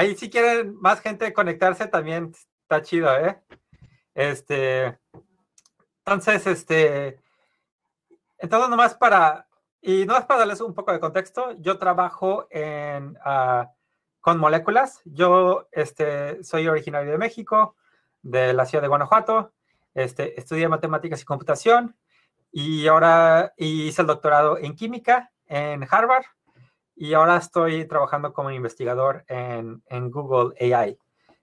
Ahí si quieren más gente conectarse también está chido, ¿eh? Este, entonces, este, entonces nomás para, y nomás para darles un poco de contexto, yo trabajo en, ah, con moléculas. Yo este, soy originario de México, de la ciudad de Guanajuato. Este, estudié matemáticas y computación y ahora hice el doctorado en química en Harvard. Y ahora estoy trabajando como investigador en, Google AI.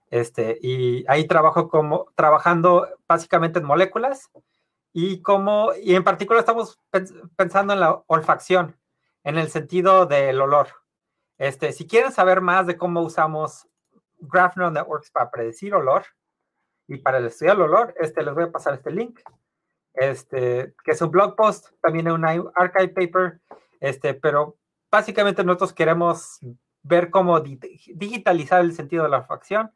Este, y ahí trabajo como, trabajando básicamente en moléculas y como, y en particular estamos pensando en la olfacción, en el sentido del olor. Este, si quieren saber más de cómo usamos Graph Neural Networks para predecir olor y para estudiar el olor, este, les voy a pasar este link, este, que es un blog post, también un archive paper, este, pero básicamente nosotros queremos ver cómo digitalizar el sentido de la olfacción.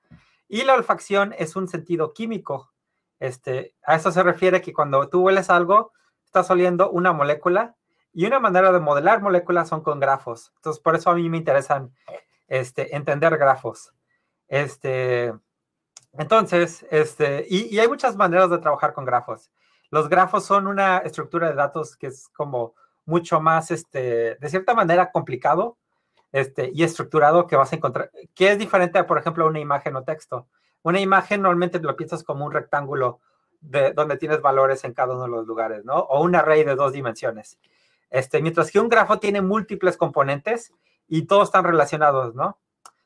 Y la olfacción es un sentido químico. Este, a eso se refiere que cuando tú hueles algo, estás oliendo una molécula y una manera de modelar moléculas son con grafos. Entonces, por eso a mí me interesan este, entender grafos. Este, entonces, este, y, y hay muchas maneras de trabajar con grafos. Los grafos son una estructura de datos que es como mucho más, este, de cierta manera, complicado este, y estructurado que vas a encontrar, que es diferente a, por ejemplo, una imagen o texto. Una imagen normalmente lo piensas como un rectángulo de, donde tienes valores en cada uno de los lugares, ¿no? O un array de dos dimensiones. Este, mientras que un grafo tiene múltiples componentes y todos están relacionados, ¿no?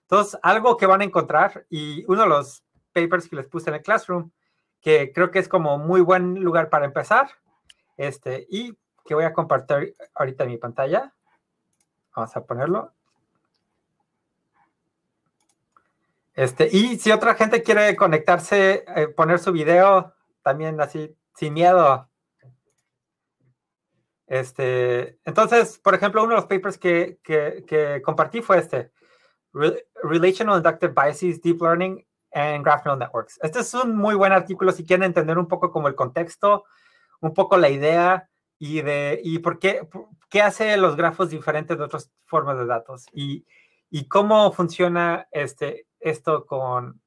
Entonces, algo que van a encontrar, y uno de los papers que les puse en el Classroom, que creo que es como muy buen lugar para empezar, este, y que voy a compartir ahorita mi pantalla. Vamos a ponerlo. Este, y si otra gente quiere conectarse, eh, poner su video también así, sin miedo. Este, entonces, por ejemplo, uno de los papers que, compartí fue este, Relational Inductive Biases, Deep Learning and Graph Neural Networks. Este es un muy buen artículo si quieren entender un poco como el contexto, un poco la idea, y de y por qué, qué hace los grafos diferentes de otras formas de datos y, y cómo funciona este, esto con...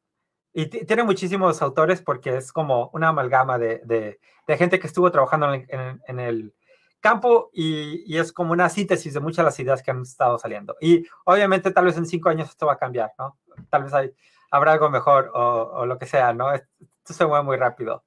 Y tiene muchísimos autores porque es como una amalgama de, de, gente que estuvo trabajando en, el campo y, y, es como una síntesis de muchas de las ideas que han estado saliendo. Y obviamente tal vez en cinco años esto va a cambiar, ¿no? Tal vez hay, habrá algo mejor o, o lo que sea, ¿no? Esto se mueve muy rápido.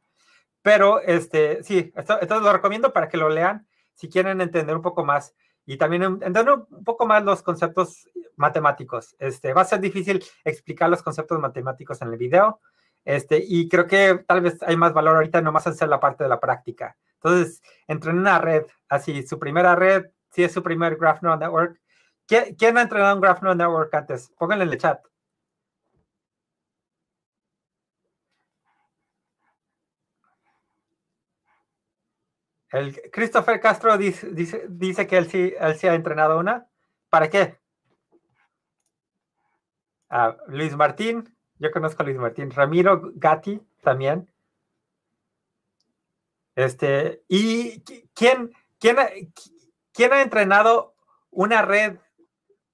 Pero este, sí, esto, lo recomiendo para que lo lean si quieren entender un poco más y también entender un poco más los conceptos matemáticos. Este, va a ser difícil explicar los conceptos matemáticos en el video. Este, y creo que tal vez hay más valor ahorita nomás hacer la parte de la práctica. Entonces, entren en una red, así, su primera red, si es su primer Graph Neural Network. ¿Quién, quién ha entrenado un Graph Neural Network antes? Pónganle en el chat. Christopher Castro dice, que él sí, él sí ha entrenado una. ¿Para qué? Luis Martín, yo conozco a Luis Martín. Ramiro Gatti también. Este, ¿y quién, quién, ha entrenado una red,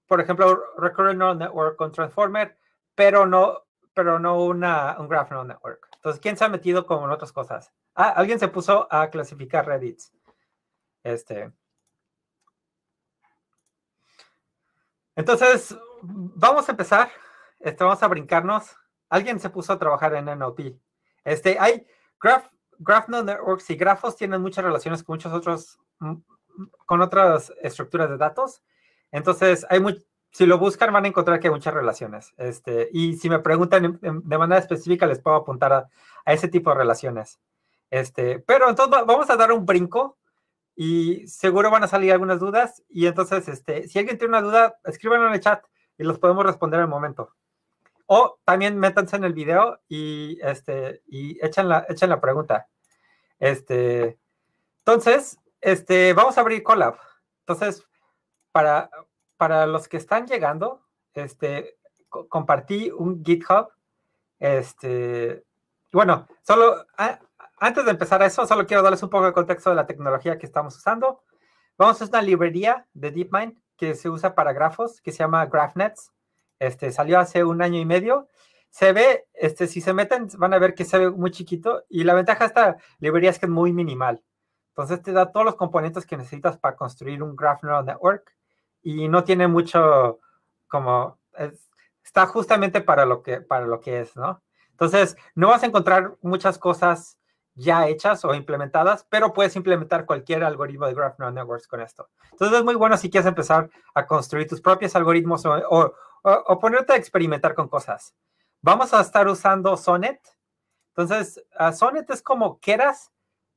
por ejemplo, Recurrent Neural Network con Transformer, pero no, pero no una, un Graph Neural Network? Entonces, ¿quién se ha metido con otras cosas? Ah, alguien se puso a clasificar Reddits. Este. Entonces, vamos a empezar. Este, vamos a brincarnos. Alguien se puso a trabajar en NLP. Este, hay graph, graph networks y grafos tienen muchas relaciones con muchos mm, con otras estructuras de datos. Entonces, hay si lo buscan van a encontrar que hay muchas relaciones. Este, y si me preguntan de manera específica, les puedo apuntar a, a ese tipo de relaciones. Este, pero entonces vamos a dar un brinco y seguro van a salir algunas dudas. Y entonces, este, si alguien tiene una duda, escríbanlo en el chat y los podemos responder al momento. O también métanse en el video y, este, y echen, la, la pregunta. Este, entonces, este, vamos a abrir Collab Entonces, para, para los que están llegando, este, compartí un GitHub. Este, bueno, solo ah, antes de empezar a eso, solo quiero darles un poco de contexto de la tecnología que estamos usando. Vamos a usar una librería de DeepMind que se usa para grafos, que se llama GraphNets. Este, salió hace un año y medio. Se ve, este, si se meten, van a ver que se ve muy chiquito. Y la ventaja de esta librería es que es muy minimal. Entonces te da todos los componentes que necesitas para construir un Graph Neural Network. Y no tiene mucho, como, está justamente para lo, que, para lo que es, ¿no? Entonces, no vas a encontrar muchas cosas ya hechas o implementadas, pero puedes implementar cualquier algoritmo de Graph Neural Networks con esto. Entonces es muy bueno si quieres empezar a construir tus propios algoritmos o, ponerte a experimentar con cosas. Vamos a estar usando Sonnet. Entonces, Sonnet es como Keras,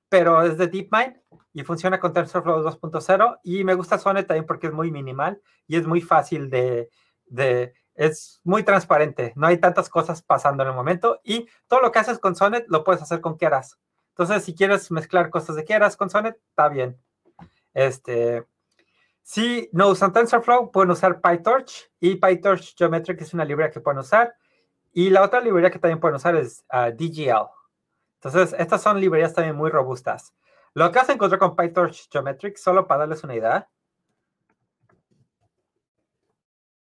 pero es de DeepMind y funciona con TensorFlow 2.0. Y me gusta Sonnet también porque es muy minimal y es muy fácil de, de es muy transparente, no hay tantas cosas pasando en el momento y todo lo que haces con Sonnet lo puedes hacer con Keras. Entonces, si quieres mezclar cosas de quieras con Sonnet, está bien. Este, si no usan TensorFlow, pueden usar PyTorch y PyTorch Geometric es una librería que pueden usar. Y la otra librería que también pueden usar es ah, DGL. Entonces, estas son librerías también muy robustas. Lo que vas a encontrar con PyTorch Geometric, solo para darles una idea.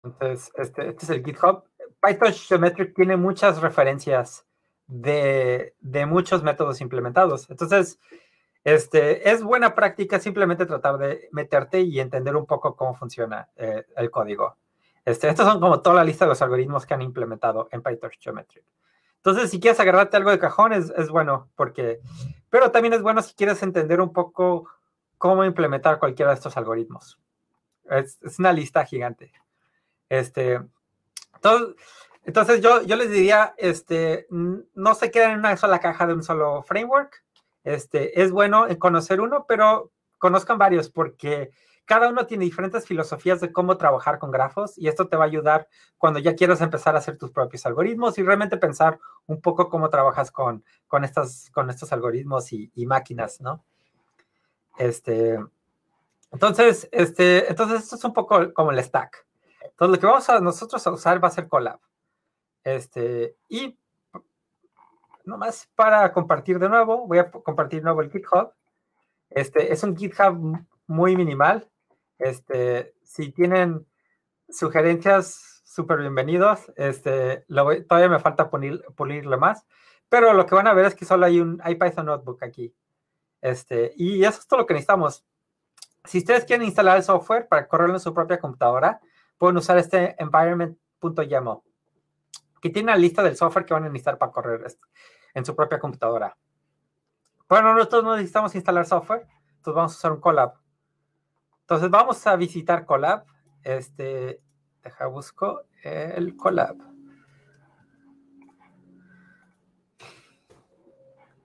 Entonces, este, este es el GitHub. PyTorch Geometric tiene muchas referencias de, muchos métodos implementados. Entonces, este, es buena práctica simplemente tratar de meterte y entender un poco cómo funciona eh, el código. Este, estos son como toda la lista de los algoritmos que han implementado en PyTorch Geometric. Entonces, si quieres agarrarte algo de cajón, es, bueno, porque, pero también es bueno si quieres entender un poco cómo implementar cualquiera de estos algoritmos. Es, una lista gigante. Este, entonces, entonces yo, les diría, este, no se queden en una sola caja de un solo framework. Este, es bueno conocer uno, pero conozcan varios porque cada uno tiene diferentes filosofías de cómo trabajar con grafos y esto te va a ayudar cuando ya quieras empezar a hacer tus propios algoritmos y realmente pensar un poco cómo trabajas con, con, estas, con estos algoritmos y, máquinas, ¿no? Este, entonces, este, entonces, esto es un poco como el stack. Entonces, lo que vamos a nosotros a usar va a ser Colab. Este, y nomás para compartir de nuevo, voy a compartir de nuevo el GitHub. Este, es un GitHub muy minimal. Este, si tienen sugerencias, súper bienvenidos. Este, todavía me falta pulir, pulirlo más. Pero lo que van a ver es que solo hay un hay Python Notebook aquí. Este, y eso es todo lo que necesitamos. Si ustedes quieren instalar el software para correrlo en su propia computadora, pueden usar este environment.yaml que tiene la lista del software que van a necesitar para correr en su propia computadora. Bueno, nosotros no necesitamos instalar software, entonces vamos a usar un Colab. Entonces vamos a visitar Colab. Este, deja busco el Colab.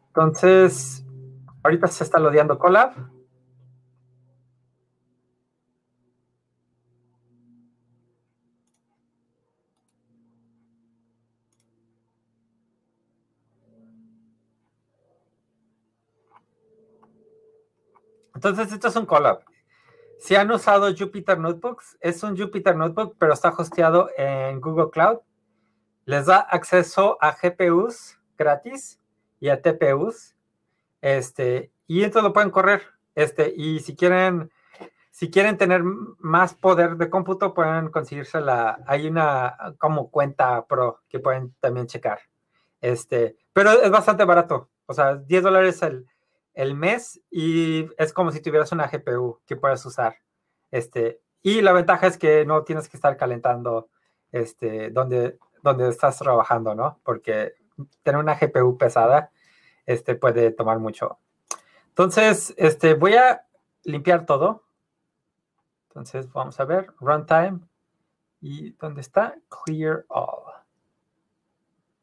Entonces, ahorita se está lodeando Colab. Entonces, esto es un collab. Si han usado Jupyter Notebooks, es un Jupyter Notebook, pero está hosteado en Google Cloud. Les da acceso a GPUs gratis y a TPUs. Este, y entonces lo pueden correr. Este, y si quieren, si quieren tener más poder de cómputo, pueden conseguirse la. Hay una como cuenta pro que pueden también checar. Este, pero es bastante barato. O sea, 10 dólares el, el mes y es como si tuvieras una GPU que puedas usar. Este, y la ventaja es que no tienes que estar calentando este, donde, donde estás trabajando, ¿no? Porque tener una GPU pesada este, puede tomar mucho. Entonces, este, voy a limpiar todo. Entonces, vamos a ver, runtime. ¿Y dónde está? Clear all.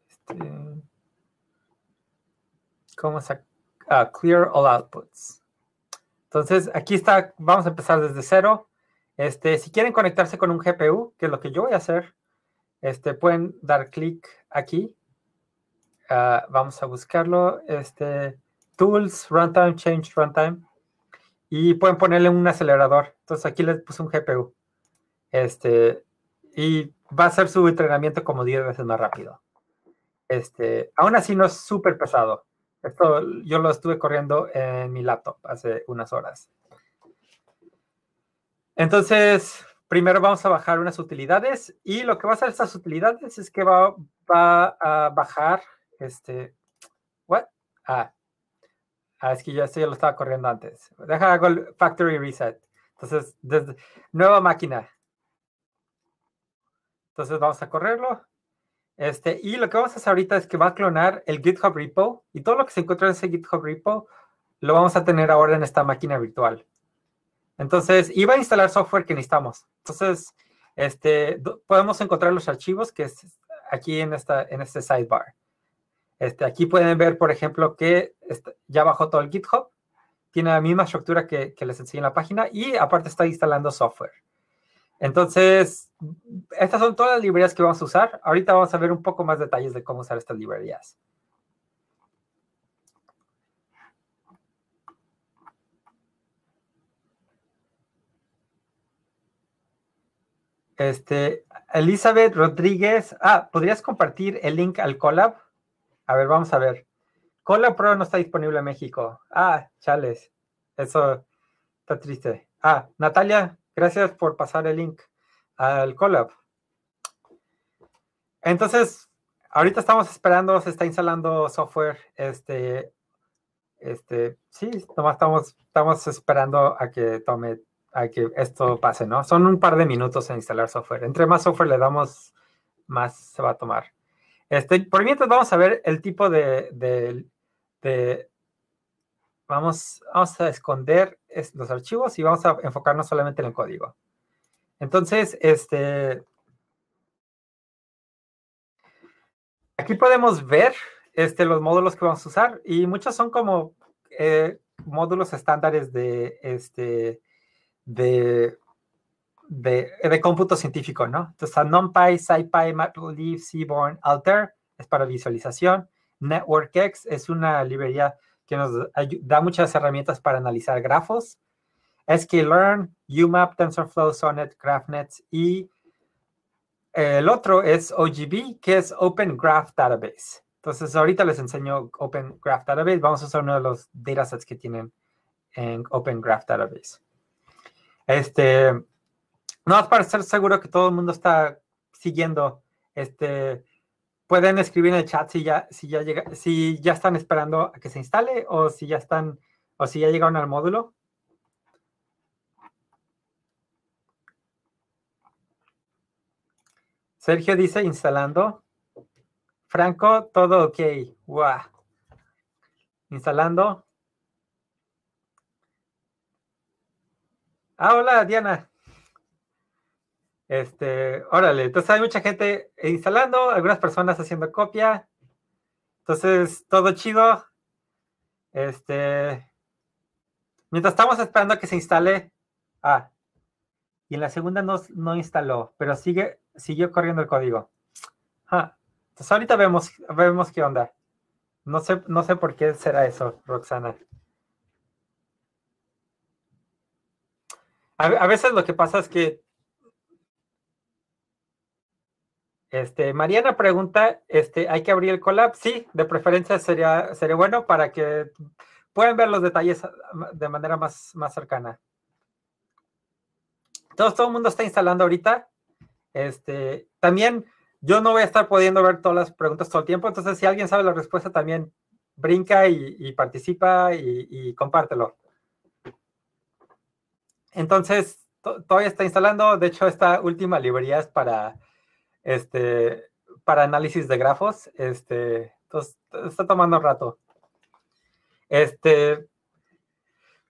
Este, ¿Cómo sacar? clear all outputs. Entonces, aquí está, vamos a empezar desde cero. Este, si quieren conectarse con un GPU, que es lo que yo voy a hacer, este, pueden dar clic aquí. Ah, vamos a buscarlo. Este, tools, runtime, change runtime. Y pueden ponerle un acelerador. Entonces aquí les puse un GPU. Este, y va a hacer su entrenamiento como 10 veces más rápido. Este, aún así no es súper pesado. Esto yo lo estuve corriendo en mi laptop hace unas horas. Entonces, primero vamos a bajar unas utilidades y lo que va a hacer estas utilidades es que va, va a bajar este, what? Ah, ah es que ya esto lo estaba corriendo antes. Deja el factory reset. Entonces, desde, nueva máquina. Entonces vamos a correrlo. Este, y lo que vamos a hacer ahorita es que va a clonar el GitHub repo y todo lo que se encuentra en ese GitHub repo lo vamos a tener ahora en esta máquina virtual. Entonces, y va a instalar software que necesitamos. Entonces, este, podemos encontrar los archivos que es aquí en, esta, en este sidebar. Este, aquí pueden ver, por ejemplo, que ya bajó todo el GitHub. Tiene la misma estructura que, que les enseñé en la página y aparte está instalando software. Entonces, estas son todas las librerías que vamos a usar. Ahorita vamos a ver un poco más detalles de cómo usar estas librerías. Este, Elizabeth Rodríguez. Ah, ¿podrías compartir el link al Collab? A ver, vamos a ver. Collab Pro no está disponible en México. Ah, chales. Eso está triste. Ah, Natalia, Gracias por pasar el link al Colab. Entonces, ahorita estamos esperando, se está instalando software. Este, este, sí, estamos, estamos esperando a que tome, a que esto pase, ¿no? Son un par de minutos en instalar software. Entre más software le damos, más se va a tomar. Este, por mientras vamos a ver el tipo de, vamos a esconder los archivos y vamos a enfocarnos solamente en el código. Entonces, este, aquí podemos ver este, los módulos que vamos a usar y muchos son como eh, módulos estándares de, este, de, de, cómputo científico, ¿no? Entonces, NumPy, SciPy, Matplotlib, Seaborn, Alter es para visualización. NetworkX es una librería que nos da muchas herramientas para analizar grafos. sklearn, UMAP, TensorFlow, Sonnet, GraphNets. y eh, el otro es OGB, que es Open Graph Database. Entonces, ahorita les enseño Open Graph Database. Vamos a usar uno de los datasets que tienen en Open Graph Database. Este, no para ser seguro que todo el mundo está siguiendo este, pueden escribir en el chat si ya, si ya si ya están esperando a que se instale o si ya están o si ya llegaron al módulo. Sergio dice instalando. Franco, todo ok. Instalando. Ah, hola, Diana. Este, órale, entonces hay mucha gente instalando, algunas personas haciendo copia. Entonces, todo chido. Este, mientras estamos esperando a que se instale. Ah, y en la segunda no, no instaló, pero sigue, siguió corriendo el código. Ah, entonces ahorita vemos, vemos qué onda. No sé, no sé por qué será eso, Roxana. a veces lo que pasa es que Este, Mariana pregunta, este, ¿hay que abrir el collab? Sí, de preferencia sería, sería bueno para que puedan ver los detalles ah, de manera más, más cercana. Entonces, todo el mundo está instalando ahorita. Este, también yo no voy a estar pudiendo ver todas las preguntas todo el tiempo, entonces si alguien sabe la respuesta también brinca y, participa y, compártelo. Entonces, todavía está instalando, de hecho esta última librería es para este, para análisis de grafos. Este, entonces, está tomando un rato. Este,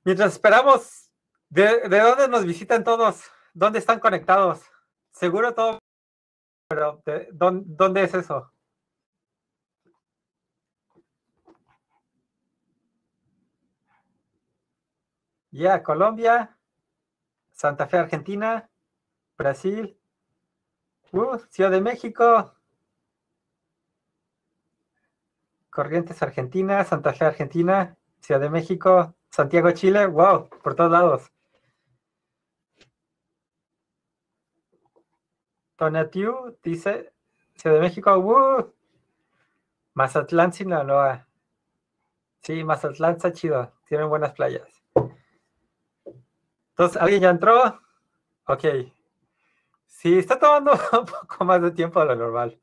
mientras esperamos, ¿de, ¿de, dónde nos visitan todos? ¿Dónde están conectados? Seguro todo, pero ¿dónde, es eso? Ya, Colombia, Santa Fe, Argentina, Brasil, Uh, Ciudad de México. Corrientes, Argentina. Santa Fe, Argentina. Ciudad de México. Santiago, Chile. Wow, por todos lados. Tonatiu dice Ciudad de México. Uh, Mazatlán, Sinaloa. Sí, Mazatlán está chido. Tienen buenas playas. Entonces, ¿alguien ya entró? Ok. Sí, está tomando un poco más de tiempo de lo normal.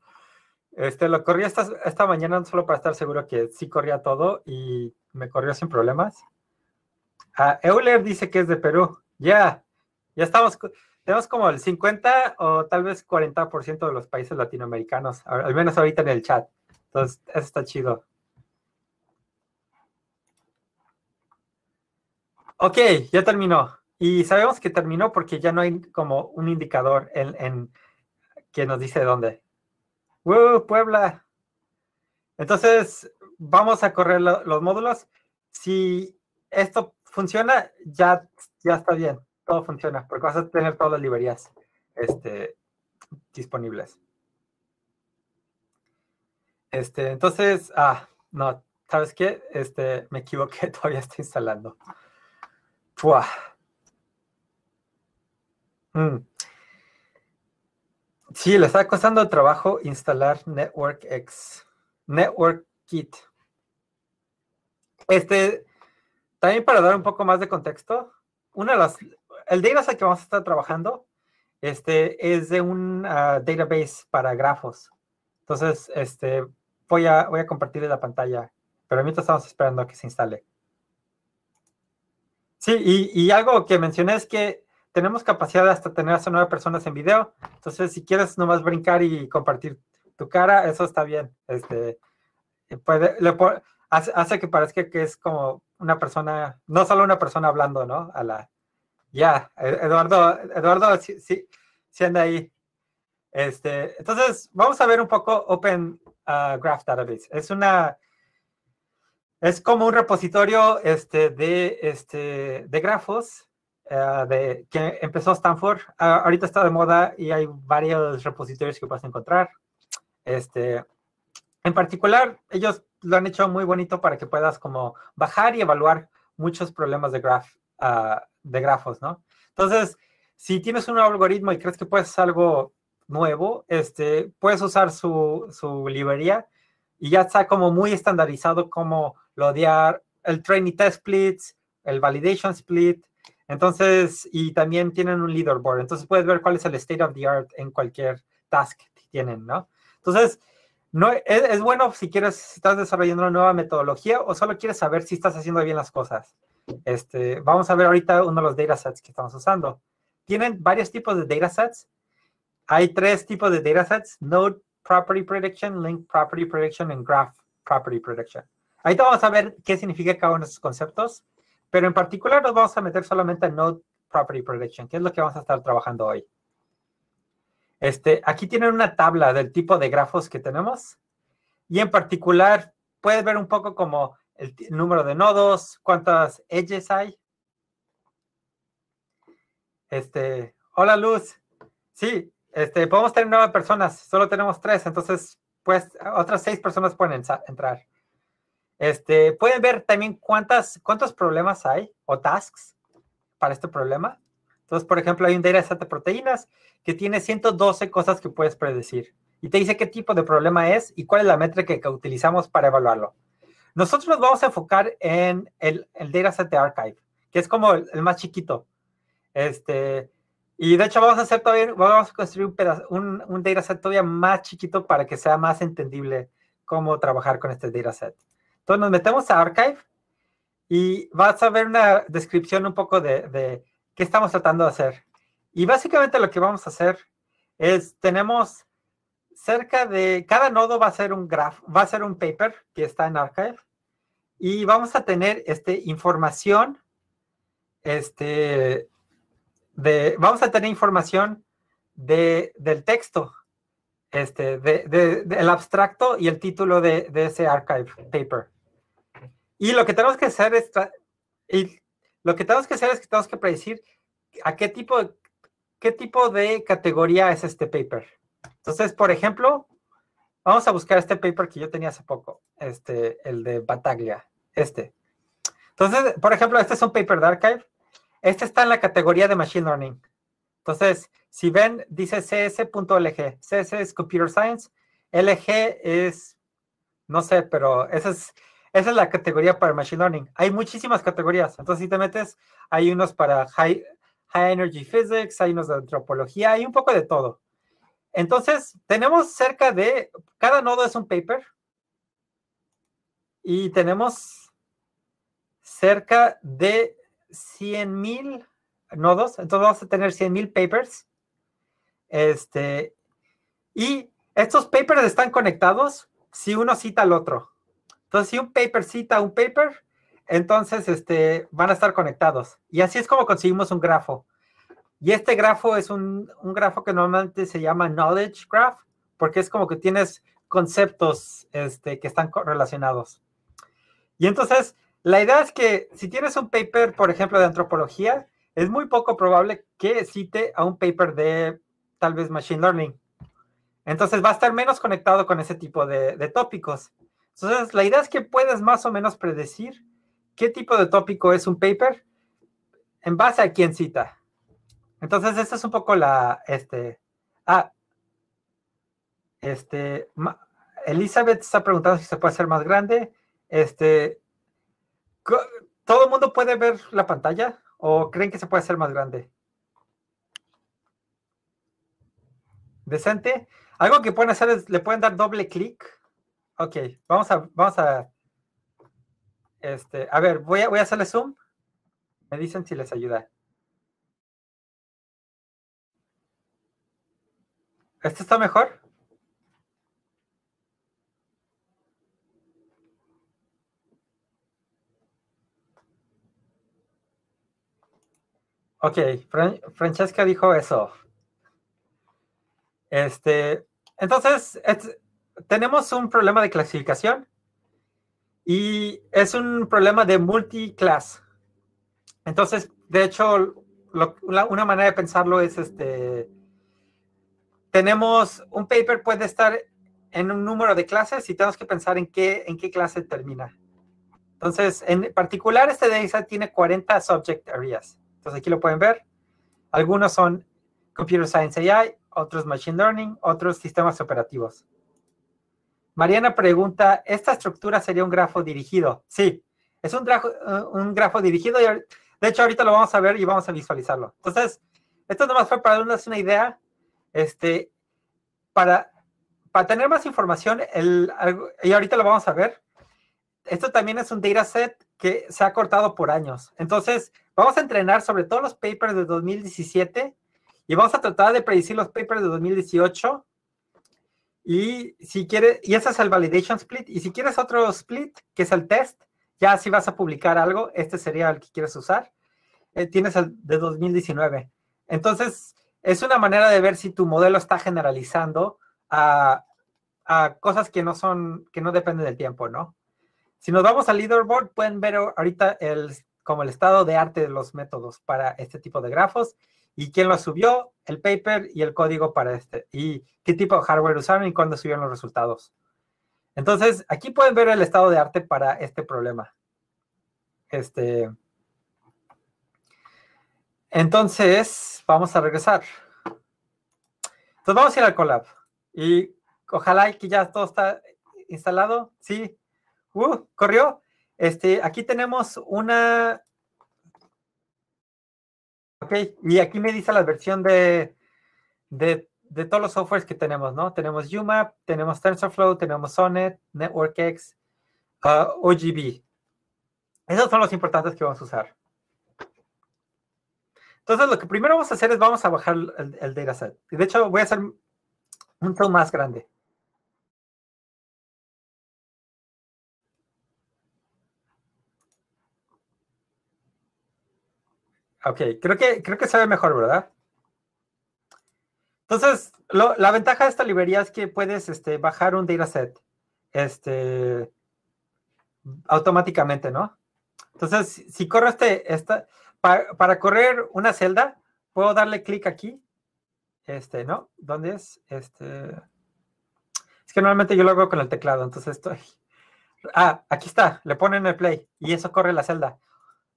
Este, lo corrí esta, mañana solo para estar seguro que sí corría todo y me corrió sin problemas. Ah, Euler dice que es de Perú. Ya, ya estamos, tenemos como el 50 o tal vez 40% de los países latinoamericanos, al menos ahorita en el chat. Entonces, eso está chido. Ok, ya terminó. Y sabemos que terminó porque ya no hay como un indicador en, que nos dice dónde. ¡Wow, Puebla! Entonces, vamos a correr los módulos. Si esto funciona, ya, ya está bien. Todo funciona, porque vas a tener todas las librerías este, disponibles. Este, entonces, ah, no, ¿sabes qué? Este, me equivoqué, todavía está instalando. Pua. Mm. Sí, le está costando trabajo instalar NetworkX, NetworkKit. Este, también para dar un poco más de contexto, una de las, el dataset que vamos a estar trabajando este, es de un ah, database para grafos. Entonces, este, voy a, voy a compartir la pantalla, pero mientras estamos esperando a que se instale. Sí, y algo que mencioné es que tenemos capacidad de hasta tener hasta nueve personas en video. Entonces, si quieres nomás brincar y compartir tu cara, eso está bien. Este, puede, hace, que parezca que es como una persona, no solo una persona hablando, ¿no? A la, ya, e-, Eduardo, Eduardo, sí, anda ahí. Este, entonces, vamos a ver un poco Open ah, Graph Database. Es una, es como un repositorio este, de, este, de grafos eh, de, que empezó Stanford. ahorita está de moda y hay varios repositorios que puedes encontrar. Este, en particular, ellos lo han hecho muy bonito para que puedas como bajar y evaluar muchos problemas de, graf, ah, de grafos, ¿no? Entonces, si tienes un nuevo algoritmo y crees que puedes hacer algo nuevo, este, puedes usar su, su librería y ya está como muy estandarizado como lo de el train y test splits, el validation split, entonces, y también tienen un leaderboard. Entonces puedes ver cuál es el state of the art en cualquier task que tienen, ¿no? Entonces, no, es, bueno si quieres, si estás desarrollando una nueva metodología o solo quieres saber si estás haciendo bien las cosas. Este, vamos a ver ahorita uno de los datasets que estamos usando. Tienen varios tipos de datasets. Hay tres tipos de datasets, Node Property Prediction, Link Property Prediction y Graph Property Prediction. Ahorita vamos a ver qué significa cada uno de estos conceptos. Pero en particular nos vamos a meter solamente en Node Property Prediction, que es lo que vamos a estar trabajando hoy. Este, aquí tienen una tabla del tipo de grafos que tenemos. Y en particular, puedes ver un poco como el número de nodos, cuántas edges hay. Este, hola Luz. Sí, este, podemos tener nueve personas, solo tenemos tres, entonces, pues, otras seis personas pueden entrar. Este, pueden ver también cuántas, cuántos problemas hay o tasks para este problema. Entonces, por ejemplo, hay un data set de proteínas que tiene 112 cosas que puedes predecir y te dice qué tipo de problema es y cuál es la métrica que utilizamos para evaluarlo. Nosotros nos vamos a enfocar en el, el dataset de Archive, que es como el, más chiquito. Este, y de hecho vamos a hacer todavía, vamos a construir un, un, un todavía más chiquito para que sea más entendible cómo trabajar con este set. Entonces nos metemos a Archive y vas a ver una descripción un poco de, qué estamos tratando de hacer. Y básicamente lo que vamos a hacer es, tenemos cerca de, cada nodo va a ser un graph, va a ser un paper que está en Archive y vamos a tener este, información, este, de, vamos a tener información de, del texto, este, del de, abstracto y el título de, ese archive paper. Y lo que tenemos que hacer es lo que tenemos que hacer es que tenemos que predecir a qué tipo de, qué tipo de categoría es este paper. Entonces, por ejemplo, vamos a buscar este paper que yo tenía hace poco, este, el de Bataglia, este. Entonces, por ejemplo, este es un paper de archive. Este está en la categoría de machine learning. Entonces, si ven, dice cs.lg. CS es computer science. LG es, no sé, pero eso es esa es la categoría para Machine Learning. Hay muchísimas categorías. Entonces, si te metes, hay unos para High, Energy Physics, hay unos de antropología, hay un poco de todo. Entonces, tenemos cerca de, cada nodo es un paper y tenemos cerca de 100.000 nodos. Entonces, vamos a tener 100.000 papers. Este, y estos papers están conectados si uno cita al otro. Entonces, si un paper cita a un paper, entonces este, van a estar conectados. Y así es como conseguimos un grafo. Y este grafo es un, grafo que normalmente se llama knowledge graph, porque es como que tienes conceptos este, que están relacionados. Y entonces, la idea es que si tienes un paper, por ejemplo, de antropología, es muy poco probable que cite a un paper de tal vez machine learning. Entonces va a estar menos conectado con ese tipo de, de tópicos. Entonces, la idea es que puedes más o menos predecir qué tipo de tópico es un paper en base a quién cita. Entonces, esta es un poco la, este, ah, este, Elizabeth está preguntando si se puede hacer más grande. Este, ¿todo el mundo puede ver la pantalla o creen que se puede hacer más grande? Decente. Algo que pueden hacer es, le pueden dar doble clic Ok, vamos a, vamos a, este, a ver, voy a, voy a hacerle zoom. Me dicen si les ayuda. ¿Esto está mejor? Ok, Francesca dijo eso. Este, entonces, es tenemos un problema de clasificación y es un problema de multi-class. Entonces, de hecho, una manera de pensarlo es este. Tenemos un paper puede estar en un número de clases y tenemos que pensar en qué, en qué clase termina. Entonces, en particular, este dataset tiene 40 subject areas. Entonces, aquí lo pueden ver. Algunos son Computer Science AI, otros Machine Learning, otros sistemas operativos. Mariana pregunta, ¿esta estructura sería un grafo dirigido? Sí, es un, eh, grafo, dirigido. de hecho, ahorita lo vamos a ver y vamos a visualizarlo. Entonces, esto nomás fue para darnos una idea. Este, para, para tener más información, el, y ahorita lo vamos a ver, esto también es un dataset que se ha cortado por años. Entonces, vamos a entrenar sobre todos los papers de 2017 y vamos a tratar de predecir los papers de 2018 y si quieres, y ese es el validation split. Y si quieres otro split, que es el test, ya si vas a publicar algo, este sería el que quieres usar. Eh, tienes el de 2019. Entonces, es una manera de ver si tu modelo está generalizando a, cosas que no son, que no dependen del tiempo, ¿no? Si nos vamos al leaderboard, pueden ver ahorita el, como el estado de arte de los métodos para este tipo de grafos y quién lo subió, el paper y el código para este, y qué tipo de hardware usaron y cuándo subieron los resultados. Entonces, aquí pueden ver el estado de arte para este problema. Este, entonces, vamos a regresar. Entonces, vamos a ir al collab. Y ojalá que ya todo está instalado. Sí. Uh, corrió. Este, aquí tenemos una y aquí me dice la versión de, todos los softwares que tenemos, ¿no? Tenemos UMAP, tenemos TensorFlow, tenemos Sonnet, NetworkX, uh, OGB. Esos son los importantes que vamos a usar. Entonces, lo que primero vamos a hacer es vamos a bajar el, dataset. De hecho, voy a hacer un zoom más grande. Ok, creo que, creo que se ve mejor, ¿verdad? Entonces, la ventaja de esta librería es que puedes este, bajar un dataset este, automáticamente, ¿no? Entonces, si corro este, para, correr una celda, puedo darle clic aquí, este, ¿no? ¿Dónde es? Este, es que normalmente yo lo hago con el teclado, entonces estoy... Ah, aquí está, le ponen el play y eso corre la celda.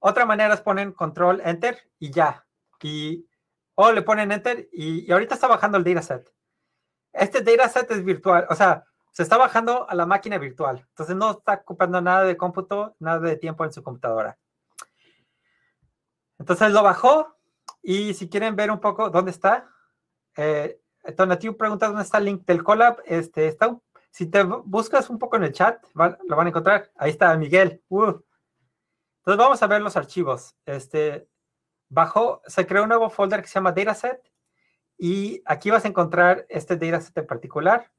Otra manera es ponen control enter y ya. Y, o le ponen enter y, ahorita está bajando el dataset. Este dataset es virtual, o sea, se está bajando a la máquina virtual. Entonces no está ocupando nada de cómputo, nada de tiempo en su computadora. Entonces lo bajó y si quieren ver un poco dónde está, eh, Tonatiu pregunta dónde está el link del collab. Este, está, si te buscas un poco en el chat, lo van a encontrar. Ahí está Miguel. Uh, entonces vamos a ver los archivos. Este, bajo, se creó un nuevo folder que se llama dataset y aquí vas a encontrar este dataset en particular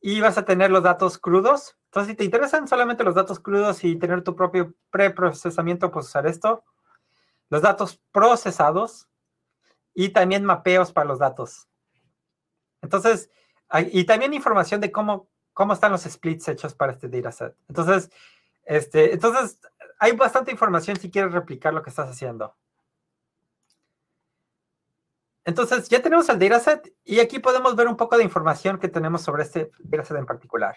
y vas a tener los datos crudos. Entonces, si te interesan solamente los datos crudos y tener tu propio preprocesamiento, pues usar esto. Los datos procesados y también mapeos para los datos. Entonces, y también información de cómo, cómo están los splits hechos para este dataset. Entonces, este, entonces, hay bastante información si quieres replicar lo que estás haciendo. Entonces, ya tenemos el dataset y aquí podemos ver un poco de información que tenemos sobre este dataset en particular.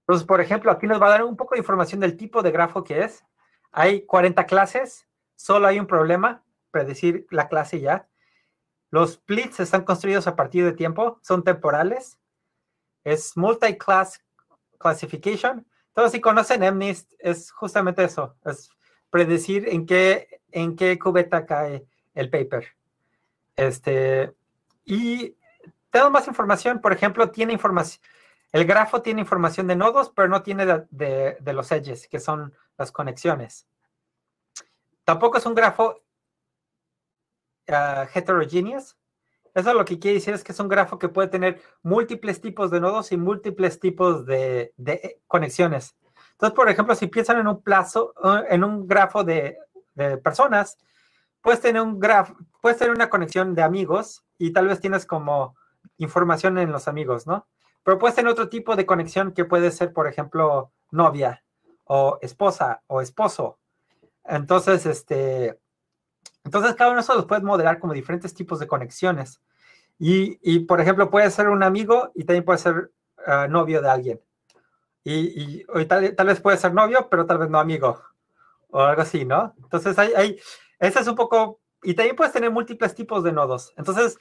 Entonces, por ejemplo, aquí nos va a dar un poco de información del tipo de grafo que es. Hay 40 clases, solo hay un problema, predecir la clase ya. Los splits están construidos a partir de tiempo, son temporales. Es multi-class classification, entonces, si conocen Mnist, es justamente eso, es predecir en qué, en qué cubeta cae el paper. Este, y tengo más información, por ejemplo, tiene información, el grafo tiene información de nodos, pero no tiene de, los edges, que son las conexiones. Tampoco es un grafo ah, heterogéneo, eso lo que quiere decir es que es un grafo que puede tener múltiples tipos de nodos y múltiples tipos de, eh, conexiones. Entonces, por ejemplo, si piensan en un plazo, eh, en un grafo de, personas, puedes tener un grafo, puedes tener una conexión de amigos y tal vez tienes como información en los amigos, ¿no? Pero puedes tener otro tipo de conexión que puede ser, por ejemplo, novia o esposa o esposo. Entonces, este, entonces, cada uno de esos los puedes modelar como diferentes tipos de conexiones. Y, y por ejemplo, puede ser un amigo y también puede ser ah, novio de alguien. Y, y, tal, vez puede ser novio, pero tal vez no amigo. O algo así, ¿no? Entonces, ahí ese es un poco... Y también puedes tener múltiples tipos de nodos. Entonces,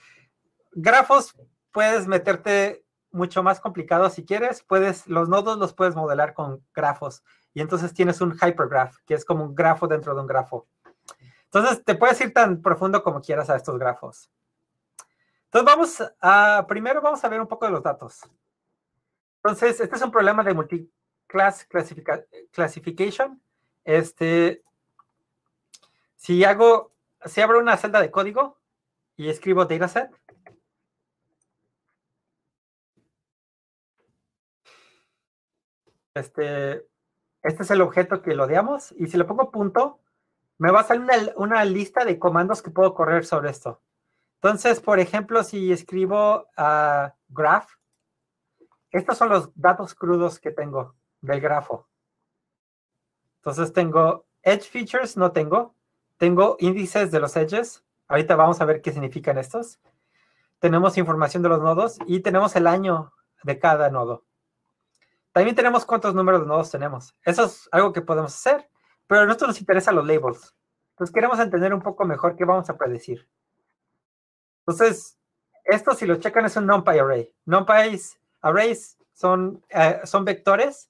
grafos puedes meterte mucho más complicado si quieres. Puedes, los nodos los puedes modelar con grafos. Y entonces tienes un hypergraph, que es como un grafo dentro de un grafo. Entonces, te puedes ir tan profundo como quieras a estos grafos. Entonces, vamos a, primero vamos a ver un poco de los datos. Entonces, este es un problema de multiclass classification. Este, si hago, si abro una celda de código y escribo dataset, este, este es el objeto que lo odiamos. y si le pongo punto, me va a salir una, lista de comandos que puedo correr sobre esto. Entonces, por ejemplo, si escribo graph, estos son los datos crudos que tengo del grafo. Entonces tengo edge features, no tengo. Tengo índices de los edges. Ahorita vamos a ver qué significan estos. Tenemos información de los nodos y tenemos el año de cada nodo. También tenemos cuántos números de nodos tenemos. Eso es algo que podemos hacer. Pero a nosotros nos interesan los labels. Entonces queremos entender un poco mejor qué vamos a predecir. Entonces, esto si lo checan es un NumPy array. NumPy arrays son, eh, son vectores.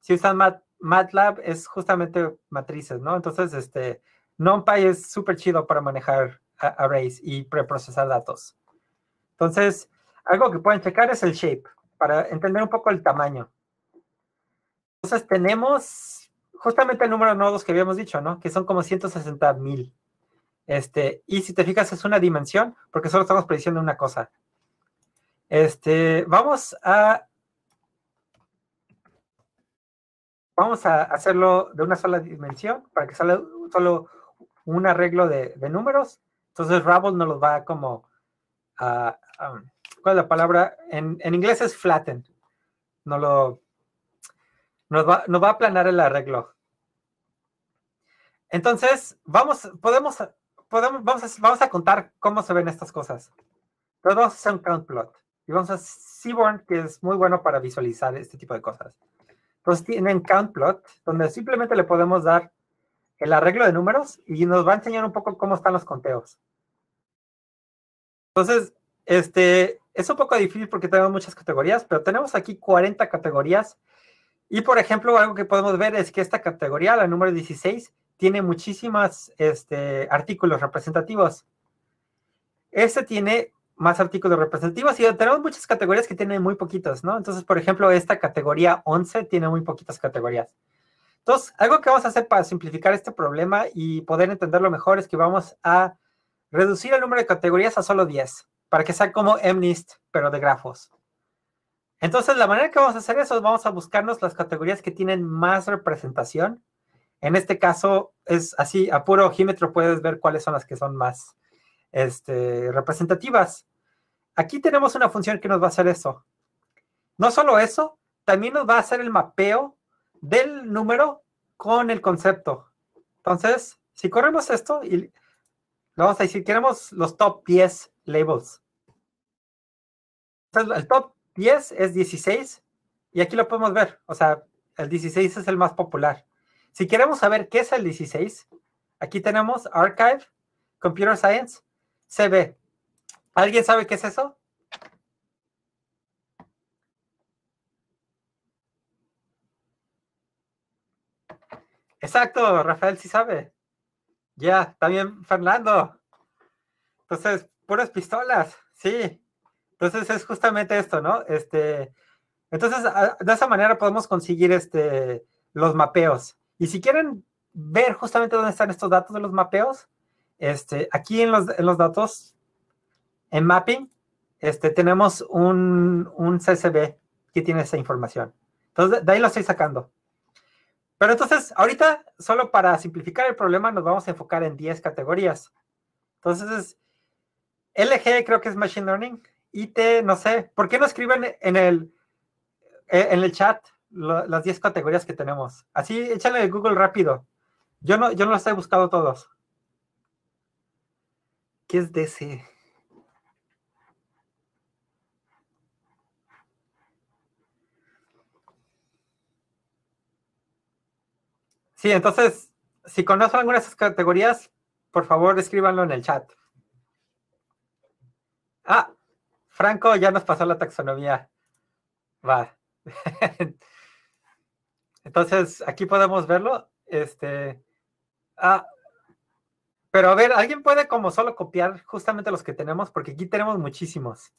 Si usan MATLAB es justamente matrices, ¿no? Entonces, este, NumPy es súper chido para manejar eh, arrays y preprocesar datos. Entonces, algo que pueden checar es el shape, para entender un poco el tamaño. Entonces, tenemos justamente el número de nodos que habíamos dicho, ¿no? Que son como 160 mil. Este, y si te fijas, es una dimensión, porque solo estamos prediciendo una cosa. Este, vamos a. Vamos a hacerlo de una sola dimensión para que salga solo un arreglo de, números. Entonces, Rabble nos los va como. a, ¿Cuál es la palabra? En, en, inglés es flatten. No lo nos va, a aplanar el arreglo. Entonces, vamos, podemos, podemos vamos, a, vamos a contar cómo se ven estas cosas. Entonces vamos a un count plot. Y vamos a Seaborn, que es muy bueno para visualizar este tipo de cosas. Entonces tienen count plot, donde simplemente le podemos dar el arreglo de números y nos va a enseñar un poco cómo están los conteos. Entonces, este, es un poco difícil porque tenemos muchas categorías, pero tenemos aquí 40 categorías y por ejemplo, algo que podemos ver es que esta categoría, la número 16, tiene muchísimos este, artículos representativos. Este tiene más artículos representativos y tenemos muchas categorías que tienen muy poquitos, ¿no? Entonces, por ejemplo, esta categoría 11 tiene muy poquitas categorías. Entonces, algo que vamos a hacer para simplificar este problema y poder entenderlo mejor es que vamos a reducir el número de categorías a solo 10, para que sea como MNIST, pero de grafos. Entonces, la manera que vamos a hacer eso es vamos a buscarnos las categorías que tienen más representación. En este caso, es así, a puro ojímetro puedes ver cuáles son las que son más este, representativas. Aquí tenemos una función que nos va a hacer eso. No solo eso, también nos va a hacer el mapeo del número con el concepto. Entonces, si corremos esto y vamos a decir, queremos los top 10 labels. Entonces, el top 10 es 16 y aquí lo podemos ver. O sea, el 16 es el más popular. Si queremos saber qué es el 16, aquí tenemos Archive, Computer Science, CB. ¿Alguien sabe qué es eso? Exacto, Rafael sí sabe. Ya, también Fernando. Entonces, puras pistolas, sí. Entonces es justamente esto, ¿no? Este, entonces, de esa manera podemos conseguir este, los mapeos. Y si quieren ver justamente dónde están estos datos de los mapeos, este, aquí en los, datos, en mapping, este, tenemos un, un CSV que tiene esa información. Entonces, de ahí lo estoy sacando. Pero entonces, ahorita, solo para simplificar el problema, nos vamos a enfocar en 10 categorías. Entonces, LG creo que es Machine Learning. IT, no sé, ¿por qué no escriben en el, e, en el chat las 10 categorías que tenemos? Así, échale a Google rápido. Yo no, yo no las he buscado todas. ¿Qué es DC? Sí, entonces, si conocen alguna de esas categorías, por favor escríbanlo en el chat. Ah, Franco ya nos pasó la taxonomía. Va. Entonces, aquí podemos verlo. Este. Ah, pero a ver, alguien puede como solo copiar justamente los que tenemos, porque aquí tenemos muchísimos.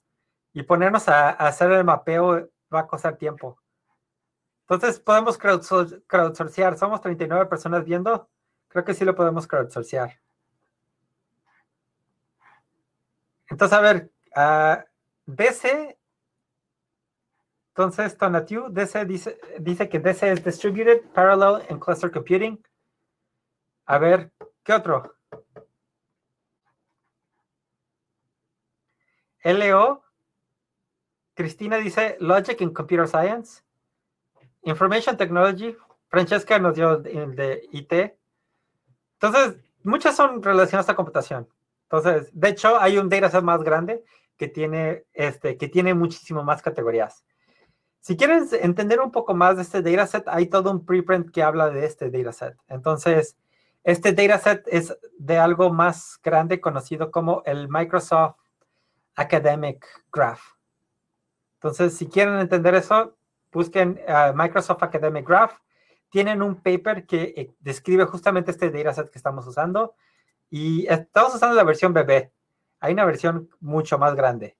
Y ponernos a, hacer el mapeo va a costar tiempo. Entonces, podemos crowdsourcear. Somos 39 personas viendo. Creo que sí lo podemos crowdsourcear. Entonces, a ver, ah, DC, entonces Tonatiu, DC dice, que DC es Distributed Parallel and Cluster Computing. A ver, ¿qué otro? LO, Cristina dice Logic in Computer Science. Information Technology, Francesca nos dio el de IT. Entonces, muchas son relacionadas a computación. Entonces, de hecho, hay un dataset más grande que tiene, este, que tiene muchísimo más categorías. Si quieren entender un poco más de este dataset, hay todo un preprint que habla de este dataset. Entonces, este dataset es de algo más grande conocido como el Microsoft Academic Graph. Entonces, si quieren entender eso, busquen eh, Microsoft Academic Graph. Tienen un paper que eh, describe justamente este dataset que estamos usando. Y eh, estamos usando la versión bebé. Hay una versión mucho más grande,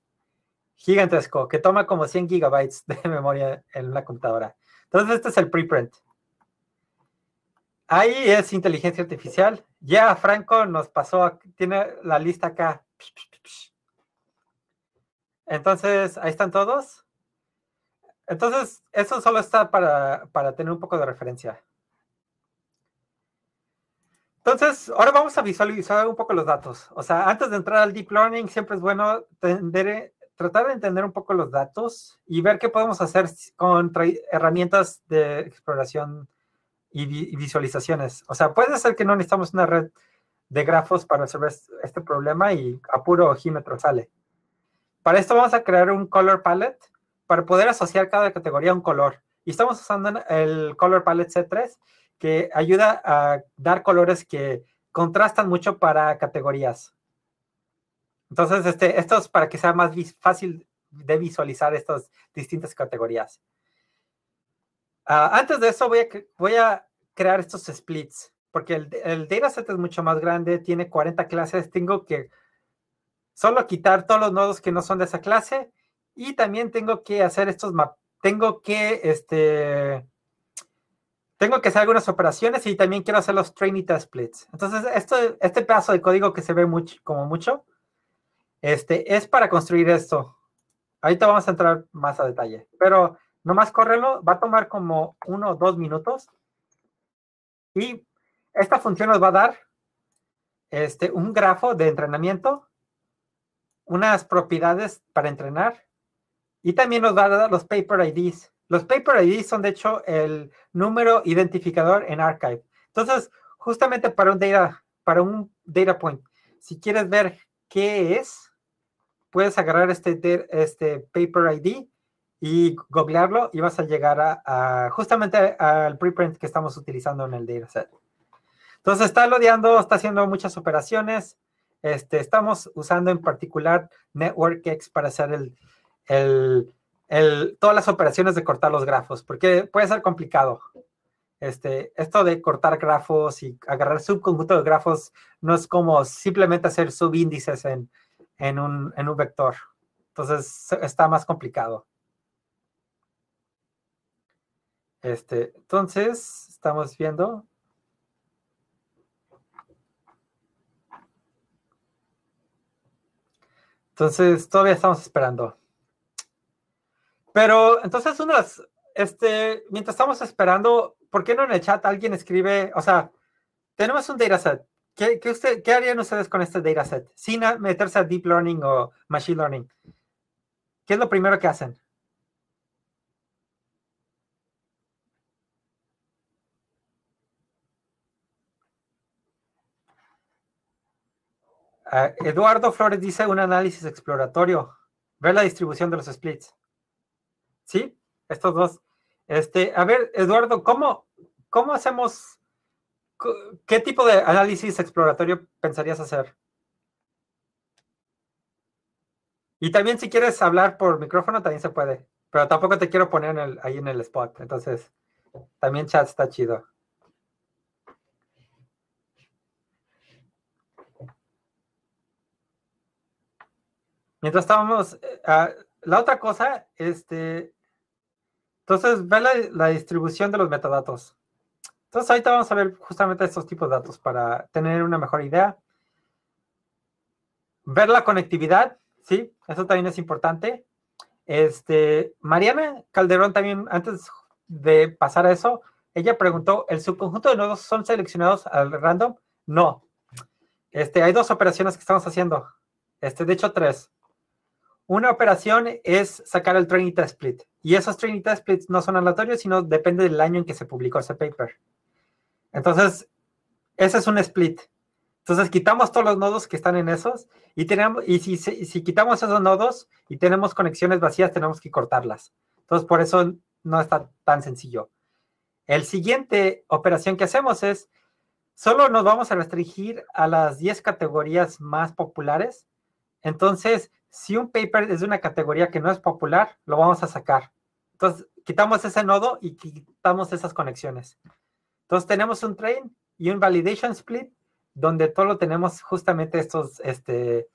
gigantesco, que toma como 100 gigabytes de memoria en una computadora. Entonces, este es el preprint. Ahí es inteligencia artificial. Ya Franco nos pasó, tiene la lista acá. Entonces, ahí están todos. Entonces, eso solo está para, para tener un poco de referencia. Entonces, ahora vamos a visualizar un poco los datos. O sea, antes de entrar al deep learning, siempre es bueno tratar de entender un poco los datos y ver qué podemos hacer con herramientas de exploración y, y, visualizaciones. O sea, puede ser que no necesitamos una red de grafos para resolver este problema y a puro ojímetro sale. Para esto vamos a crear un color palette para poder asociar cada categoría a un color. Y estamos usando el color palette C3 que ayuda a dar colores que contrastan mucho para categorías. Entonces, este, esto es para que sea más fácil de visualizar estas distintas categorías. Ah, antes de eso, voy a, voy a crear estos splits, porque el, el dataset es mucho más grande, tiene 40 clases, tengo que solo quitar todos los nodos que no son de esa clase y también tengo que hacer estos tengo que este, tengo que hacer algunas operaciones y también quiero hacer los train y test splits. Entonces, esto, este pedazo de código que se ve mucho, como mucho, este, es para construir esto. Ahorita vamos a entrar más a detalle, pero nomás córrelo, va a tomar como uno o dos minutos. Y esta función nos va a dar este, un grafo de entrenamiento, unas propiedades para entrenar, y también nos va a dar los paper IDs. Los paper ID son de hecho el número identificador en archive. Entonces, justamente para un data, para un data point, si quieres ver qué es, puedes agarrar este, este paper ID y googlearlo y vas a llegar a, justamente al preprint que estamos utilizando en el dataset. Entonces está lodeando, está haciendo muchas operaciones. Este, estamos usando en particular NetworkX para hacer el todas las operaciones de cortar los grafos, porque puede ser complicado. Este, esto de cortar grafos y agarrar subconjuntos de grafos no es como simplemente hacer subíndices en, un, en un vector. Entonces está más complicado. Este, entonces, estamos viendo. Entonces, todavía estamos esperando. Pero entonces, unas, este, mientras estamos esperando, ¿por qué no en el chat alguien escribe? O sea, tenemos un dataset. ¿Qué, qué, usted, ¿Qué harían ustedes con este dataset? Sin meterse a deep learning o machine learning. ¿Qué es lo primero que hacen? Ah, Eduardo Flores dice un análisis exploratorio, ver la distribución de los splits. Sí, estos dos. Este, a ver, Eduardo, ¿cómo, cómo hacemos, qué tipo de análisis exploratorio pensarías hacer? Y también si quieres hablar por micrófono, también se puede. Pero tampoco te quiero poner ahí en el spot. Entonces, también chat está chido. Mientras estábamos, eh, ah, la otra cosa, este, entonces, ver la, distribución de los metadatos. Entonces, ahorita vamos a ver justamente estos tipos de datos para tener una mejor idea. Ver la conectividad, ¿sí? Eso también es importante. Este, Mariana Calderón también, antes de pasar a eso, ella preguntó, ¿el subconjunto de nodos son seleccionados al random? No. Este, hay dos operaciones que estamos haciendo. Este, de hecho, tres. Una operación es sacar el Trinity Split. Y esos Trinity Splits no son aleatorios, sino depende del año en que se publicó ese paper. Entonces, ese es un split. Entonces, quitamos todos los nodos que están en esos. Y, tenemos, y si, quitamos esos nodos y tenemos conexiones vacías, tenemos que cortarlas. Entonces, por eso no está tan sencillo. El siguiente operación que hacemos es, solo nos vamos a restringir a las 10 categorías más populares. Entonces, si un paper es de una categoría que no es popular, lo vamos a sacar. Entonces, quitamos ese nodo y quitamos esas conexiones. Entonces, tenemos un train y un validation split, donde todo lo tenemos justamente estos este,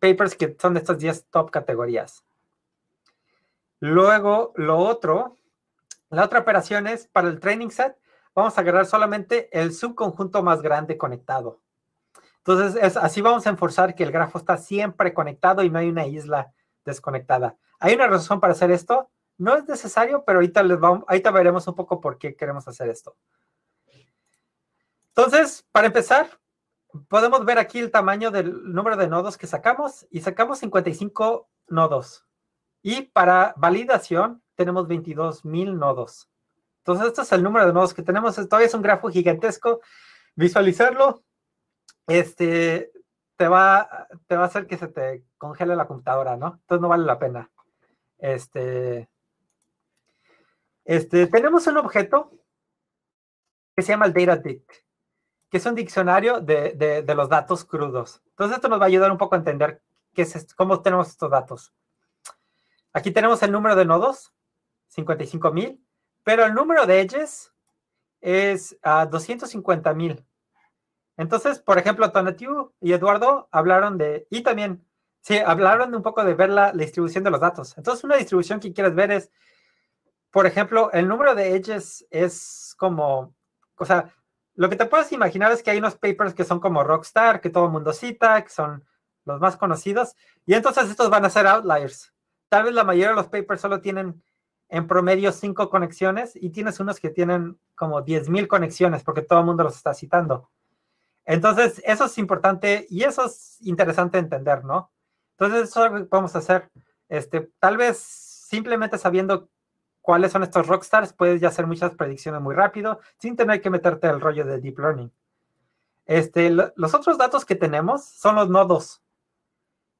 papers que son de estas 10 top categorías. Luego, lo otro, la otra operación es para el training set, vamos a agarrar solamente el subconjunto más grande conectado. Entonces, así vamos a enforzar que el grafo está siempre conectado y no hay una isla desconectada. ¿Hay una razón para hacer esto? No es necesario, pero ahorita, les vamos, ahorita veremos un poco por qué queremos hacer esto. Entonces, para empezar, podemos ver aquí el tamaño del número de nodos que sacamos y sacamos 55 nodos. Y para validación tenemos 22,000 nodos. Entonces, este es el número de nodos que tenemos. Todavía es un grafo gigantesco. Visualizarlo este, te va, te va a hacer que se te congele la computadora, ¿no? Entonces no vale la pena. Este, este, tenemos un objeto que se llama el DataDict, que es un diccionario de, los datos crudos. Entonces esto nos va a ayudar un poco a entender qué es cómo tenemos estos datos. Aquí tenemos el número de nodos, 55,000, pero el número de edges es ah, a 250,000. Entonces, por ejemplo, Tonatiu y Eduardo hablaron de, y también, sí, hablaron de un poco de ver la, distribución de los datos. Entonces, una distribución que quieres ver es, por ejemplo, el número de edges es como, o sea, lo que te puedes imaginar es que hay unos papers que son como Rockstar, que todo el mundo cita, que son los más conocidos, y entonces estos van a ser outliers. Tal vez la mayoría de los papers solo tienen en promedio cinco conexiones y tienes unos que tienen como 10.000 conexiones porque todo el mundo los está citando. Entonces, eso es importante y eso es interesante entender, ¿no? Entonces, eso es lo que vamos a hacer. Este, tal vez simplemente sabiendo cuáles son estos rockstars, puedes ya hacer muchas predicciones muy rápido sin tener que meterte al rollo de deep learning. Este, los otros datos que tenemos son los nodos.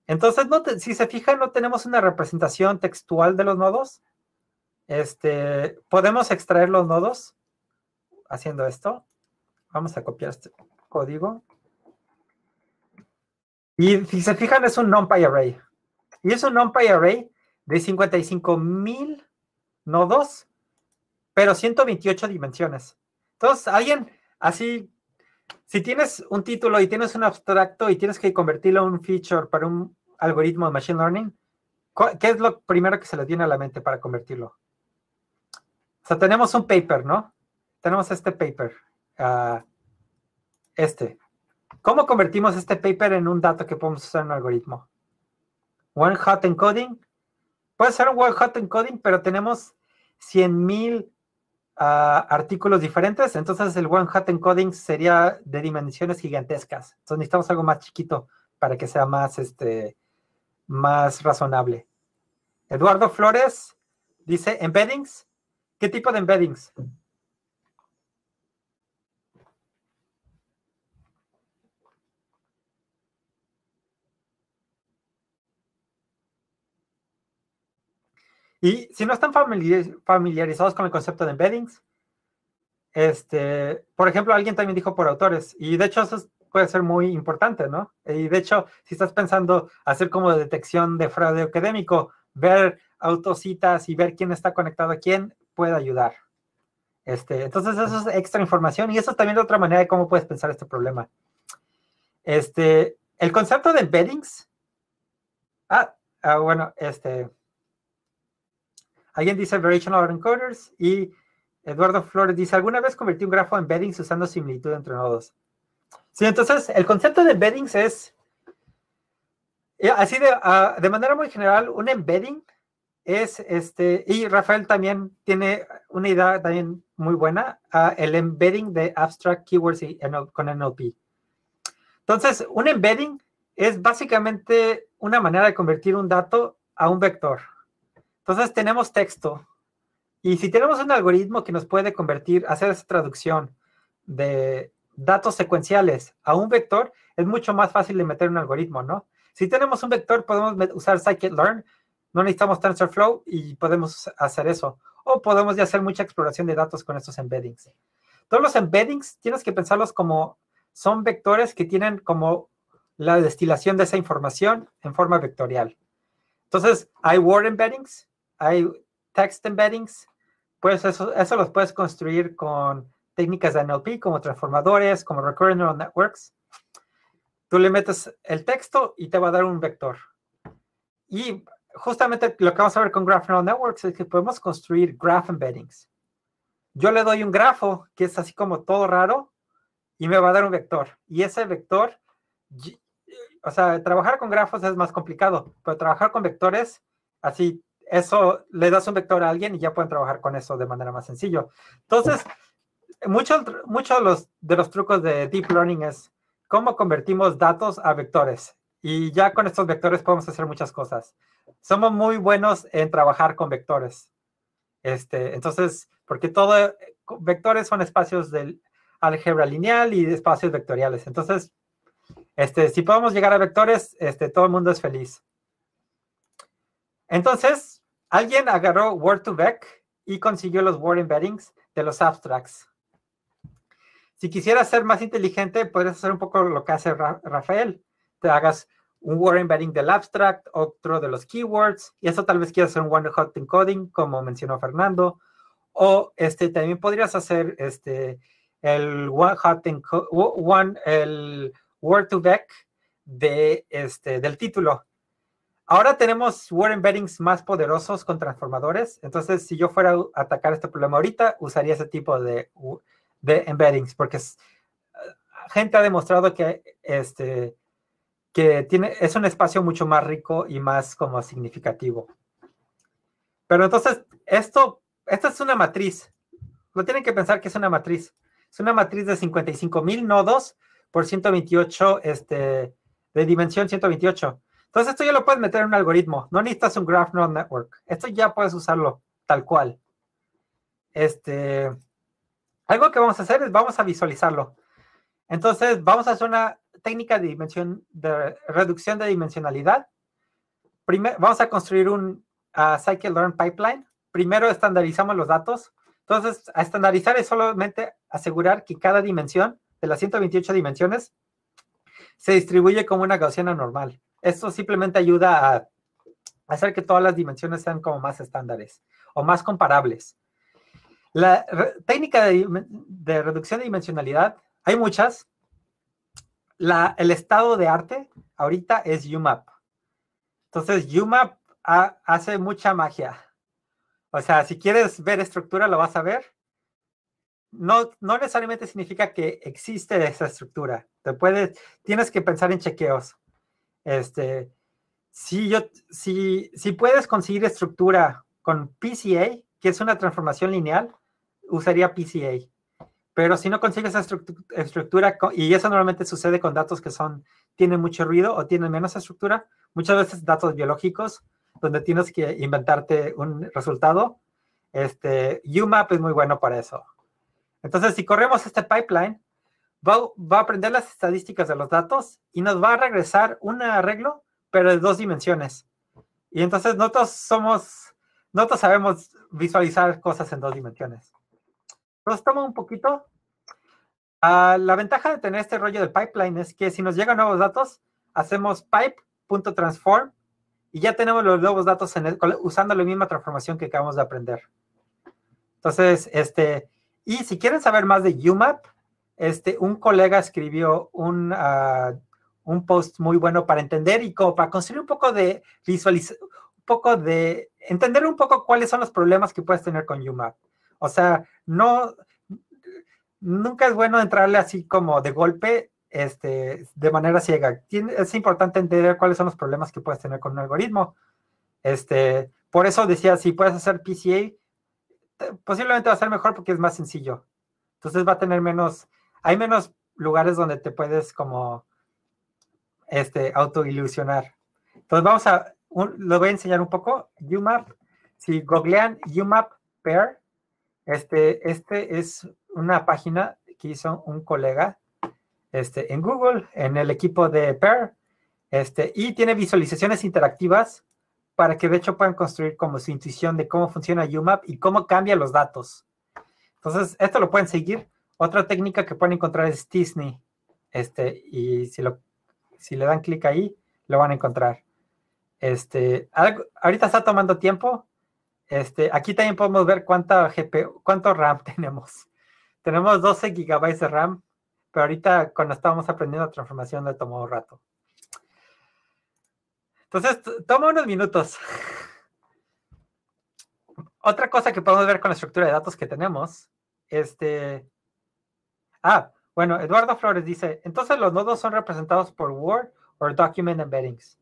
Entonces, no si se fijan, no tenemos una representación textual de los nodos. Este, podemos extraer los nodos haciendo esto. Vamos a copiar este, código. Y si se fijan, es un NumPy array. Y es un NumPy array de 55,000 nodos, pero 128 dimensiones. Entonces, alguien así, si tienes un título y tienes un abstracto y tienes que convertirlo en un feature para un algoritmo de machine learning, ¿qué es lo primero que se le viene a la mente para convertirlo? O sea, tenemos un paper, ¿no? Tenemos este paper. Ah, este. ¿Cómo convertimos este paper en un dato que podemos usar en un algoritmo? One hot encoding. Puede ser un one hot encoding, pero tenemos 100.000 ah, artículos diferentes. Entonces el one hot encoding sería de dimensiones gigantescas. Entonces necesitamos algo más chiquito para que sea más, este, más razonable. Eduardo Flores dice embeddings. ¿Qué tipo de embeddings? Y si no están familiarizados con el concepto de embeddings, este, por ejemplo, alguien también dijo por autores, y de hecho eso puede ser muy importante, ¿no? Y de hecho, si estás pensando hacer como detección de fraude académico, ver autocitas y ver quién está conectado a quién puede ayudar. Este, entonces, eso es extra información y eso también de otra manera de cómo puedes pensar este problema. Este, el concepto de embeddings. ah, ah bueno, este. Alguien dice Variational Encoders y Eduardo Flores dice, ¿alguna vez convertí un grafo en embeddings usando similitud entre nodos? Sí, entonces el concepto de embeddings es, eh, así de, ah, de manera muy general, un embedding es, este, y Rafael también tiene una idea también muy buena, ah, el embedding de abstract keywords y, con NLP. Entonces, un embedding es básicamente una manera de convertir un dato a un vector. Entonces tenemos texto. Y si tenemos un algoritmo que nos puede convertir, hacer esa traducción de datos secuenciales a un vector, es mucho más fácil de meter un algoritmo, ¿no? Si tenemos un vector, podemos usar scikit-learn, no necesitamos TensorFlow y podemos hacer eso. O podemos ya hacer mucha exploración de datos con estos embeddings. Todos los embeddings tienes que pensarlos como son vectores que tienen como la destilación de esa información en forma vectorial. Entonces, hay word embeddings, hay text embeddings, pues eso, eso los puedes construir con técnicas de NLP como transformadores, como recurrent neural networks. Tú le metes el texto y te va a dar un vector. Y justamente lo que vamos a ver con Graph Neural Networks es que podemos construir graph embeddings. Yo le doy un grafo que es así como todo raro y me va a dar un vector. Y ese vector, o sea, trabajar con grafos es más complicado, pero trabajar con vectores así eso le das un vector a alguien y ya pueden trabajar con eso de manera más sencillo. Entonces, muchos mucho de, los, trucos de Deep Learning es cómo convertimos datos a vectores. Y ya con estos vectores podemos hacer muchas cosas. Somos muy buenos en trabajar con vectores. Este, entonces, porque todo, vectores son espacios de álgebra lineal y espacios vectoriales. Entonces, este, si podemos llegar a vectores, este, todo el mundo es feliz. Entonces, Alguien agarró Word to Back y consiguió los word embeddings de los abstracts. Si quisieras ser más inteligente, podrías hacer un poco lo que hace Rafael. Te hagas un word embedding del abstract, otro de los keywords, y eso tal vez quieras hacer un one hot encoding, como mencionó Fernando. O este, también podrías hacer este, el one hot one, el word to back de, este, del título. Ahora tenemos word embeddings más poderosos con transformadores. Entonces, si yo fuera a atacar este problema ahorita, usaría ese tipo de, de embeddings, porque eh, gente ha demostrado este, que, tiene, es un espacio mucho más rico y más como significativo. Pero entonces, esto, esta es una matriz. No tienen que pensar que es una matriz. Es una matriz de 55 mil nodos por 128, este, de dimensión 128. Entonces esto ya lo puedes meter en un algoritmo. No necesitas un graph neural network. Esto ya puedes usarlo tal cual. Este, algo que vamos a hacer es vamos a visualizarlo. Entonces vamos a hacer una técnica de de reducción de dimensionalidad. vamos a construir un Cycle learn pipeline. Primero estandarizamos los datos. Entonces, a estandarizar es solamente asegurar que cada dimensión de las 128 dimensiones se distribuye como una gaussiana normal. Esto simplemente ayuda a hacer que todas las dimensiones sean como más estándares o más comparables. La técnica de, reducción de dimensionalidad, hay muchas. el estado de arte ahorita es UMAP. Entonces, UMAP hace mucha magia. O sea, si quieres ver estructura, lo vas a ver. No, no necesariamente significa que existe esa estructura. Te puedes, tienes que pensar en chequeos. Este, si, yo, si, si puedes conseguir estructura con PCA, que es una transformación lineal, usaría PCA. Pero si no consigues esa estructura, y eso normalmente sucede con datos que son, tienen mucho ruido o tienen menos estructura, muchas veces datos biológicos, donde tienes que inventarte un resultado, este, UMAP es muy bueno para eso. Entonces, si corremos este pipeline, va, a aprender las estadísticas de los datos y nos va a regresar un arreglo, pero de dos dimensiones. Y entonces nosotros somos, nosotros sabemos visualizar cosas en dos dimensiones. Nos toma un poquito. Ah, la ventaja de tener este rollo de pipeline es que si nos llegan nuevos datos, hacemos pipe.transform y ya tenemos los nuevos datos en usando la misma transformación que acabamos de aprender. Entonces, este, y si quieren saber más de UMAP, este, un colega escribió un, ah, un post muy bueno para entender y como para conseguir un poco de visualizar, un poco de entender un poco cuáles son los problemas que puedes tener con UMAP. O sea, no, nunca es bueno entrarle así como de golpe, este, de manera ciega. es importante entender cuáles son los problemas que puedes tener con un algoritmo. Este, por eso decía, si puedes hacer PCA, posiblemente va a ser mejor porque es más sencillo. Entonces va a tener menos, hay menos lugares donde te puedes como este, autoilusionar. Entonces vamos a, lo voy a enseñar un poco, UMAP, si googlean UMAP Pair, este, este es una página que hizo un colega este, en Google, en el equipo de Pair, este, y tiene visualizaciones interactivas para que de hecho puedan construir como su intuición de cómo funciona UMAP y cómo cambia los datos. Entonces, esto lo pueden seguir. Otra técnica que pueden encontrar es Disney. Este, y si, lo, si le dan clic ahí, lo van a encontrar. Este, ahorita está tomando tiempo. Este, aquí también podemos ver cuánta GPU, cuánto RAM tenemos. Tenemos 12 GB de RAM, pero ahorita cuando estábamos aprendiendo la transformación le tomó rato. Entonces, toma unos minutos. Otra cosa que podemos ver con la estructura de datos que tenemos, este, Ah, bueno, Eduardo Flores dice, entonces los nodos son representados por Word o Document Embeddings.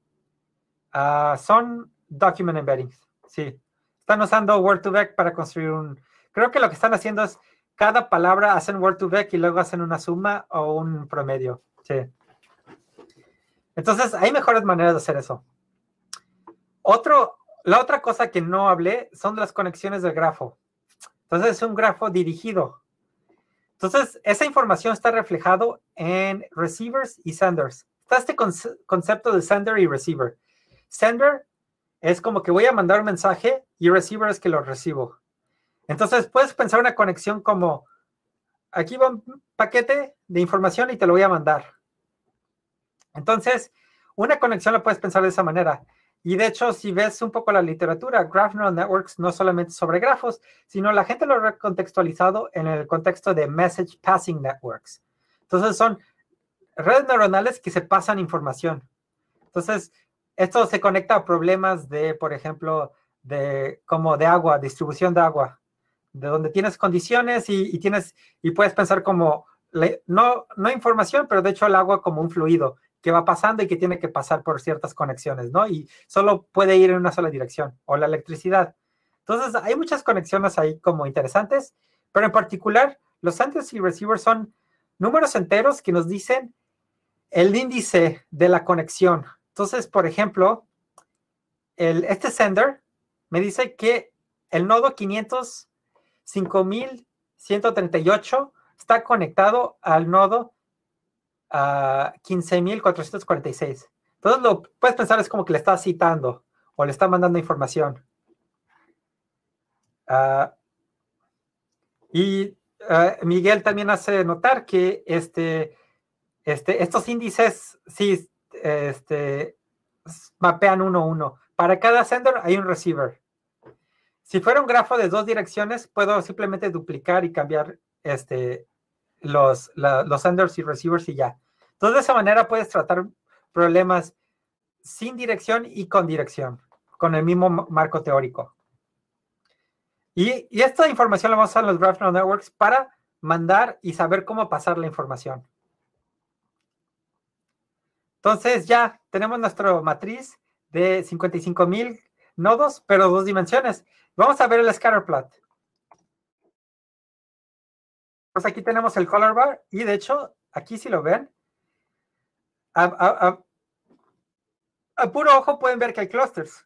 Ah, son Document Embeddings, sí. Están usando Word2Vec para construir un... Creo que lo que están haciendo es cada palabra hacen Word2Vec y luego hacen una suma o un promedio, sí. Entonces, hay mejores maneras de hacer eso. Otro, la otra cosa que no hablé son las conexiones del grafo. Entonces, es un grafo dirigido. Entonces, esa información está reflejado en receivers y senders. Está este concepto de sender y receiver. Sender es como que voy a mandar un mensaje y receiver es que lo recibo. Entonces, puedes pensar una conexión como, aquí va un paquete de información y te lo voy a mandar. Entonces, una conexión la puedes pensar de esa manera. Y de hecho, si ves un poco la literatura, Graph Neural Networks no solamente sobre grafos, sino la gente lo ha recontextualizado en el contexto de Message Passing Networks. Entonces, son redes neuronales que se pasan información. Entonces, esto se conecta a problemas de, por ejemplo, de como de agua, distribución de agua, de donde tienes condiciones y, y tienes y puedes pensar como no no información, pero de hecho el agua como un fluido que va pasando y que tiene que pasar por ciertas conexiones, ¿no? Y solo puede ir en una sola dirección, o la electricidad. Entonces, hay muchas conexiones ahí como interesantes, pero en particular, los senders y receivers son números enteros que nos dicen el índice de la conexión. Entonces, por ejemplo, el, este sender me dice que el nodo 505,138 está conectado al nodo a 15.446. Entonces lo puedes pensar es como que le está citando o le está mandando información. Ah, y ah, Miguel también hace notar que este, este, estos índices sí este, mapean uno a uno. Para cada sender hay un receiver. Si fuera un grafo de dos direcciones, puedo simplemente duplicar y cambiar este, los, senders y receivers y ya. Entonces, de esa manera puedes tratar problemas sin dirección y con dirección, con el mismo marco teórico. Y, y esta información la vamos a usar en los Graph Neural Networks para mandar y saber cómo pasar la información. Entonces ya tenemos nuestra matriz de 55,000 nodos, pero dos dimensiones. Vamos a ver el scatter plot. Pues aquí tenemos el color bar y de hecho, aquí si lo ven, a, puro ojo pueden ver que hay clusters.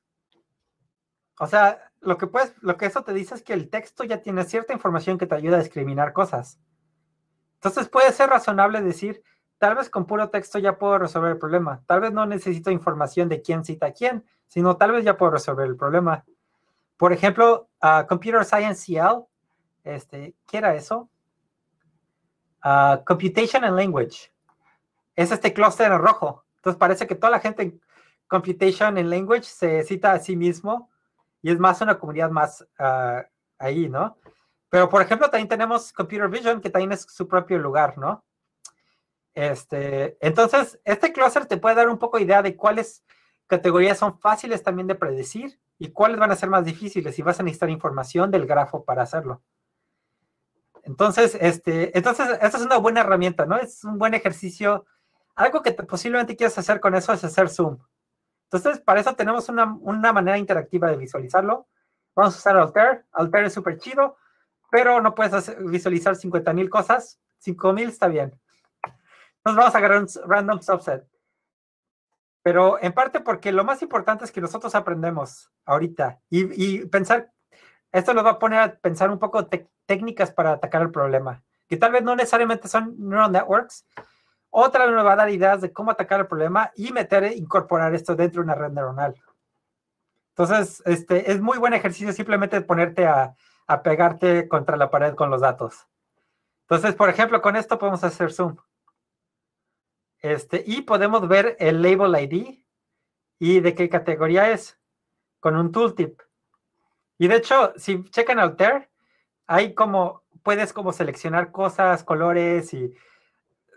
O sea, lo que, puedes, lo que eso te dice es que el texto ya tiene cierta información que te ayuda a discriminar cosas. Entonces puede ser razonable decir, tal vez con puro texto ya puedo resolver el problema. Tal vez no necesito información de quién cita a quién, sino tal vez ya puedo resolver el problema. Por ejemplo, Computer Science CL, este, ¿qué era eso? Ah, computation and Language. Es este clúster en rojo. Entonces parece que toda la gente en Computation and Language se cita a sí mismo y es más una comunidad más ah, ahí, ¿no? Pero por ejemplo también tenemos Computer Vision que también es su propio lugar, ¿no? Este, entonces, este clúster te puede dar un poco idea de cuáles categorías son fáciles también de predecir y cuáles van a ser más difíciles y vas a necesitar información del grafo para hacerlo. Entonces, este, entonces, esta es una buena herramienta, ¿no? Es un buen ejercicio. Algo que posiblemente quieras hacer con eso es hacer zoom. Entonces, para eso tenemos una, una manera interactiva de visualizarlo. Vamos a usar Alter. Alter es súper chido, pero no puedes visualizar 50.000 cosas. 5.000 está bien. Entonces vamos a agarrar un random subset. Pero en parte porque lo más importante es que nosotros aprendemos ahorita y, y pensar esto nos va a poner a pensar un poco técnicas para atacar el problema, que tal vez no necesariamente son neural networks. Otra nos va a dar ideas de cómo atacar el problema y meter, e incorporar esto dentro de una red neuronal. Entonces, este es muy buen ejercicio simplemente ponerte a, a pegarte contra la pared con los datos. Entonces, por ejemplo, con esto podemos hacer zoom. Este, y podemos ver el label ID y de qué categoría es con un tooltip. Y de hecho, si checan Alter hay como, puedes como seleccionar cosas, colores y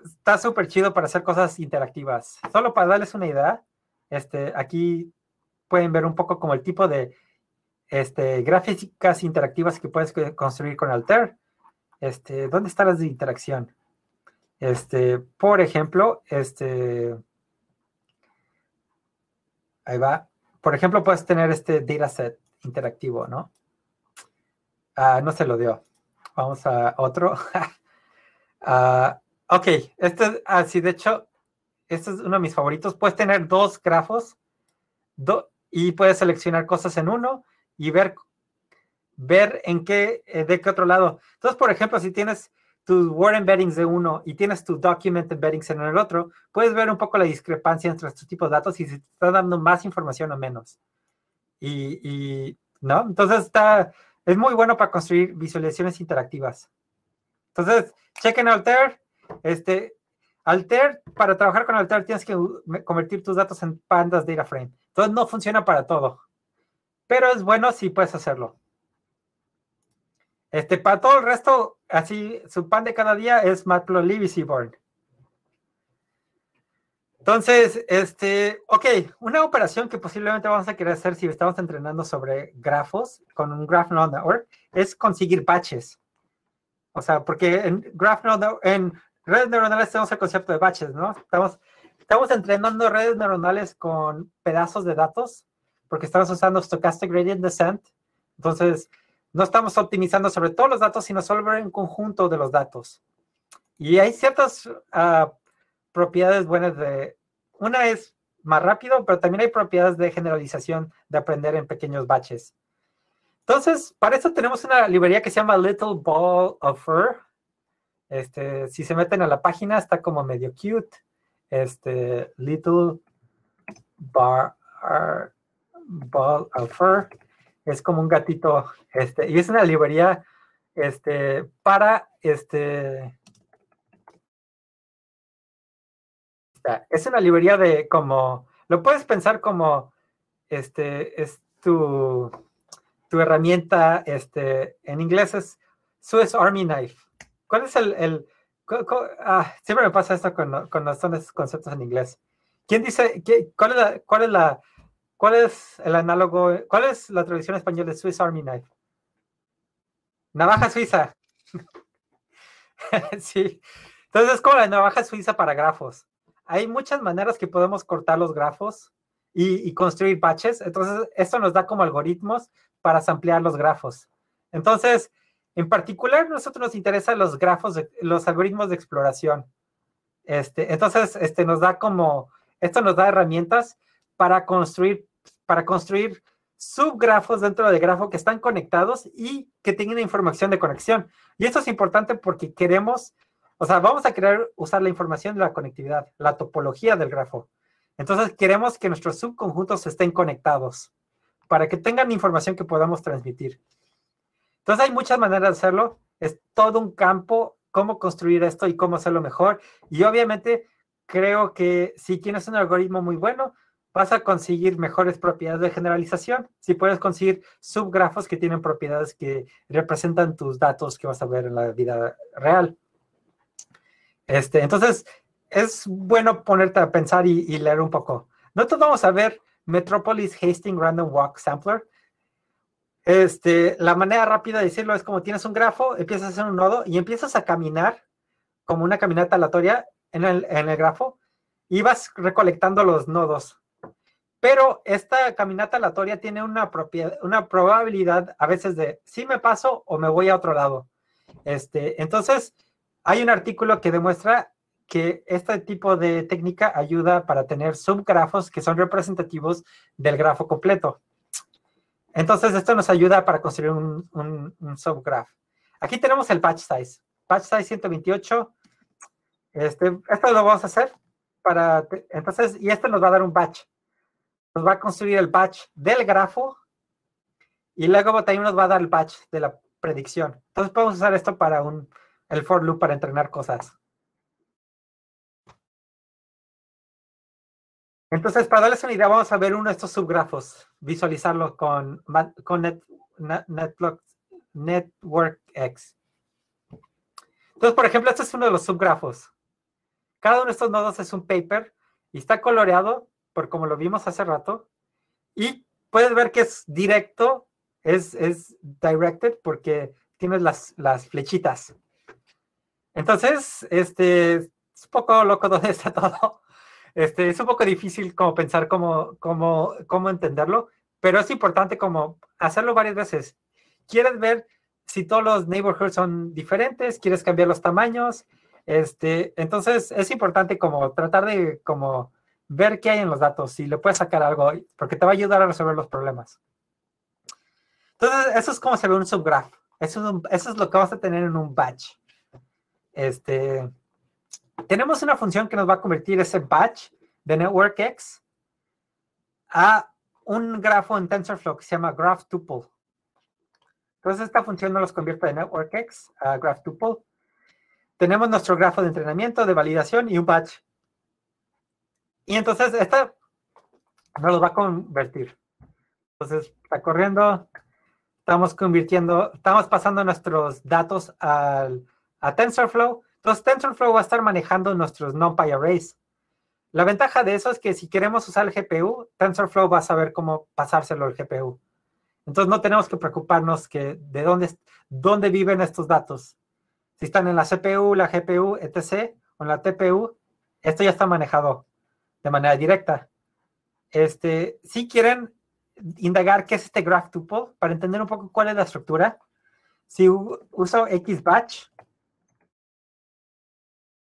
está súper chido para hacer cosas interactivas. Solo para darles una idea, este, aquí pueden ver un poco como el tipo de este, gráficas interactivas que puedes construir con Alter. Este, ¿Dónde están las de interacción? Este, por ejemplo, este, ahí va. Por ejemplo, puedes tener este dataset interactivo, ¿no? Ah, no se lo dio. Vamos a otro. Ah, ok, este así, ah, de hecho, este es uno de mis favoritos. Puedes tener dos grafos y puedes seleccionar cosas en uno y ver, ver en qué, eh, de qué otro lado. Entonces, por ejemplo, si tienes tus Word embeddings de uno y tienes tu Document embeddings en el otro, puedes ver un poco la discrepancia entre estos tipos de datos y si te está dando más información o menos y, ¿no? Entonces está, es muy bueno para construir visualizaciones interactivas. Entonces, chequen Alter. Este, Alter, para trabajar con Alter tienes que convertir tus datos en pandas data frame. Entonces no funciona para todo. Pero es bueno si puedes hacerlo. Este, para todo el resto, así, su pan de cada día es Matplotlib y Seaborn. Entonces, este, ok, una operación que posiblemente vamos a querer hacer si estamos entrenando sobre grafos con un GraphNode.org es conseguir batches. O sea, porque en GraphNode, en redes neuronales tenemos el concepto de batches, ¿no? Estamos, estamos entrenando redes neuronales con pedazos de datos porque estamos usando Stochastic Gradient Descent. Entonces, no estamos optimizando sobre todos los datos, sino sobre un conjunto de los datos. Y hay ciertas ah, propiedades buenas de, una es más rápido, pero también hay propiedades de generalización de aprender en pequeños baches. Entonces, para eso tenemos una librería que se llama Little Ball of Fur. Este, si se meten a la página, está como medio cute. Este, Little Ball of Fur. Es como un gatito. Este, y es una librería este, para este, Es una librería de como, lo puedes pensar como, este, es tu, tu herramienta, este, en inglés es Swiss Army Knife. ¿Cuál es el, el ah, siempre me pasa esto con, con los conceptos en inglés. ¿Quién dice, qué, cuál es la, cuál es la, cuál es el análogo, cuál es la traducción española de Swiss Army Knife? Navaja suiza. sí. Entonces es como la navaja suiza para grafos hay muchas maneras que podemos cortar los grafos y, construir patches. Entonces, esto nos da como algoritmos para ampliar los grafos. Entonces, en particular, a nosotros nos interesan los grafos, los algoritmos de exploración. Este, entonces, este nos da como, esto nos da herramientas para construir, para construir subgrafos dentro del grafo que están conectados y que tienen información de conexión. Y esto es importante porque queremos o sea, vamos a querer usar la información de la conectividad, la topología del grafo. Entonces, queremos que nuestros subconjuntos estén conectados para que tengan información que podamos transmitir. Entonces, hay muchas maneras de hacerlo. Es todo un campo cómo construir esto y cómo hacerlo mejor. Y obviamente, creo que si tienes un algoritmo muy bueno, vas a conseguir mejores propiedades de generalización. Si puedes conseguir subgrafos que tienen propiedades que representan tus datos que vas a ver en la vida real. Este, entonces, es bueno ponerte a pensar y, leer un poco. Nosotros vamos a ver Metropolis Hastings Random Walk Sampler. Este, la manera rápida de decirlo es como tienes un grafo, empiezas a hacer un nodo y empiezas a caminar como una caminata aleatoria en el, grafo y vas recolectando los nodos. Pero esta caminata aleatoria tiene una, propiedad, una probabilidad a veces de si me paso o me voy a otro lado. Este, entonces, hay un artículo que demuestra que este tipo de técnica ayuda para tener subgrafos que son representativos del grafo completo. Entonces, esto nos ayuda para construir un, un, Aquí tenemos el patch size. Batch size 128. Este, esto lo vamos a hacer para, entonces, y esto nos va a dar un batch. Nos va a construir el batch del grafo y luego también nos va a dar el batch de la predicción. Entonces, podemos usar esto para un, el for loop para entrenar cosas. Entonces, para darles una idea, vamos a ver uno de estos subgrafos, visualizarlo con, con Net, Network X. Entonces, por ejemplo, este es uno de los subgrafos. Cada uno de estos nodos es un paper y está coloreado, por como lo vimos hace rato, y puedes ver que es directo, es, es directed porque tienes las, las flechitas. Entonces, este, es un poco loco donde está todo. Este, es un poco difícil como pensar cómo, cómo entenderlo, pero es importante como hacerlo varias veces. Quieres ver si todos los neighborhoods son diferentes, quieres cambiar los tamaños. Este, entonces es importante como tratar de como ver qué hay en los datos, si le puedes sacar algo, porque te va a ayudar a resolver los problemas. Entonces, eso es como se ve un subgraph. Eso es, eso es lo que vas a tener en un batch. Este, tenemos una función que nos va a convertir ese batch de NetworkX a un grafo en TensorFlow que se llama GraphTuple. Entonces, esta función nos los convierte de NetworkX a GraphTuple. Tenemos nuestro grafo de entrenamiento, de validación y un batch. Y entonces, esta nos los va a convertir. Entonces, está corriendo, estamos convirtiendo, estamos pasando nuestros datos al a TensorFlow. Entonces TensorFlow va a estar manejando nuestros NumPy arrays. La ventaja de eso es que si queremos usar el GPU, TensorFlow va a saber cómo pasárselo al GPU. Entonces no tenemos que preocuparnos que de dónde, dónde viven estos datos. Si están en la CPU, la GPU, etc., o en la TPU, esto ya está manejado de manera directa. Este, si quieren indagar qué es este graph tuple para entender un poco cuál es la estructura, si uso XBatch,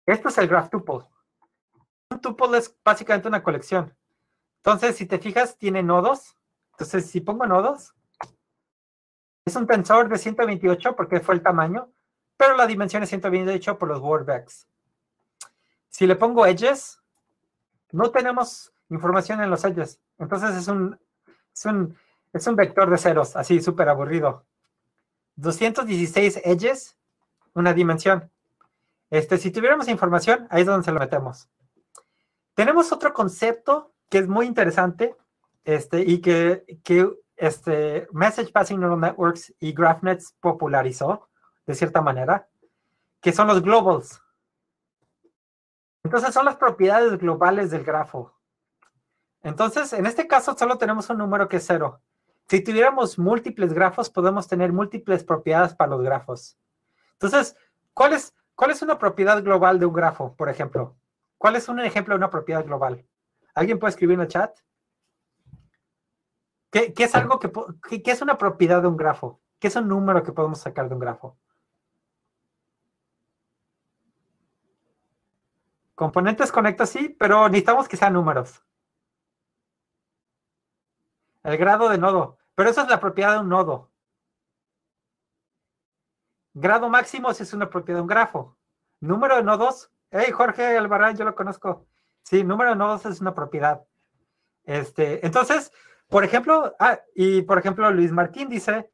esto es el graph tuple. Un tuple es básicamente una colección. Entonces, si te fijas, tiene nodos. Entonces, si pongo nodos, es un tensor de 128 porque fue el tamaño, pero la dimensión es 128 por los wordbacks. Si le pongo edges, no tenemos información en los edges. Entonces es un, es un, es un vector de ceros, así súper aburrido. 216 edges, una dimensión. Este, si tuviéramos información, ahí es donde se lo metemos. Tenemos otro concepto que es muy interesante este, y que, que este, Message Passing Neural Networks y GraphNets popularizó de cierta manera, que son los globals. Entonces son las propiedades globales del grafo. Entonces, en este caso solo tenemos un número que es cero. Si tuviéramos múltiples grafos, podemos tener múltiples propiedades para los grafos. Entonces, ¿cuál es? ¿Cuál es una propiedad global de un grafo, por ejemplo? ¿Cuál es un ejemplo de una propiedad global? ¿Alguien puede escribir en el chat? ¿Qué, es algo que, es una propiedad de un grafo? ¿Qué es un número que podemos sacar de un grafo? Componentes conectos sí, pero necesitamos que sean números. El grado de nodo. Pero esa es la propiedad de un nodo. Grado máximo si es una propiedad de un grafo. Número de nodos. Hey, Jorge Alvarán, yo lo conozco. Sí, número de nodos es una propiedad. Este, entonces, por ejemplo, ah, y por ejemplo, Luis Martín dice,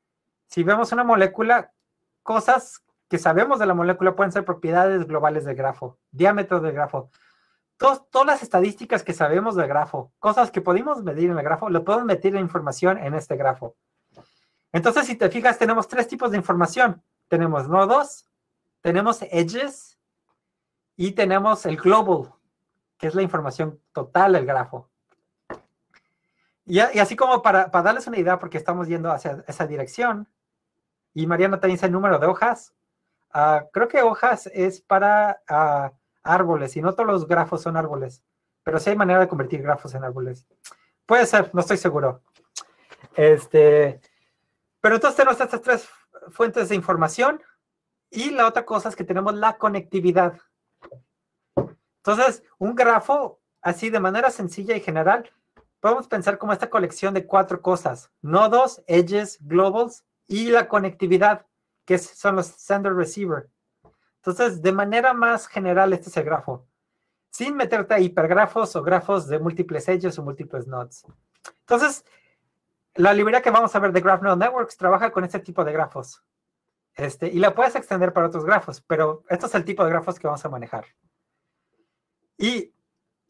si vemos una molécula, cosas que sabemos de la molécula pueden ser propiedades globales del grafo, diámetro del grafo. Todas, las estadísticas que sabemos del grafo, cosas que podemos medir en el grafo, lo podemos meter la información en este grafo. Entonces, si te fijas, tenemos tres tipos de información tenemos nodos, tenemos edges y tenemos el global, que es la información total del grafo. Y, así como para, darles una idea, porque estamos yendo hacia esa dirección, y Mariana también dice el número de hojas, ah, creo que hojas es para ah, árboles, y no todos los grafos son árboles, pero sí hay manera de convertir grafos en árboles. Puede ser, no estoy seguro. Este, pero entonces tenemos estas tres fuentes de información y la otra cosa es que tenemos la conectividad. Entonces, un grafo así de manera sencilla y general, podemos pensar como esta colección de cuatro cosas, nodos, edges, globals y la conectividad, que son los sender receiver. Entonces, de manera más general, este es el grafo, sin meterte a hipergrafos o grafos de múltiples edges o múltiples nodes. Entonces, la librería que vamos a ver de Graph Neural Networks trabaja con este tipo de grafos. Este, y la puedes extender para otros grafos, pero este es el tipo de grafos que vamos a manejar. Y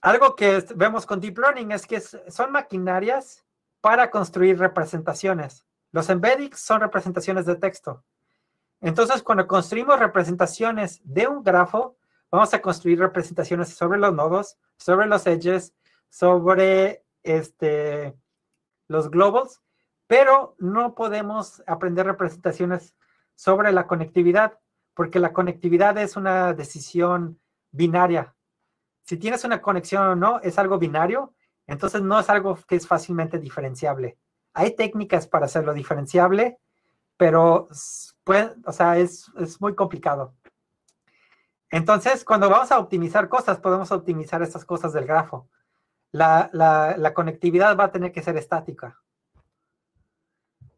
algo que vemos con Deep Learning es que son maquinarias para construir representaciones. Los embeddings son representaciones de texto. Entonces, cuando construimos representaciones de un grafo, vamos a construir representaciones sobre los nodos, sobre los edges, sobre este, los globals, pero no podemos aprender representaciones sobre la conectividad, porque la conectividad es una decisión binaria. Si tienes una conexión o no, es algo binario, entonces no es algo que es fácilmente diferenciable. Hay técnicas para hacerlo diferenciable, pero o sea, es, es muy complicado. Entonces, cuando vamos a optimizar cosas, podemos optimizar estas cosas del grafo la, conectividad va a tener que ser estática.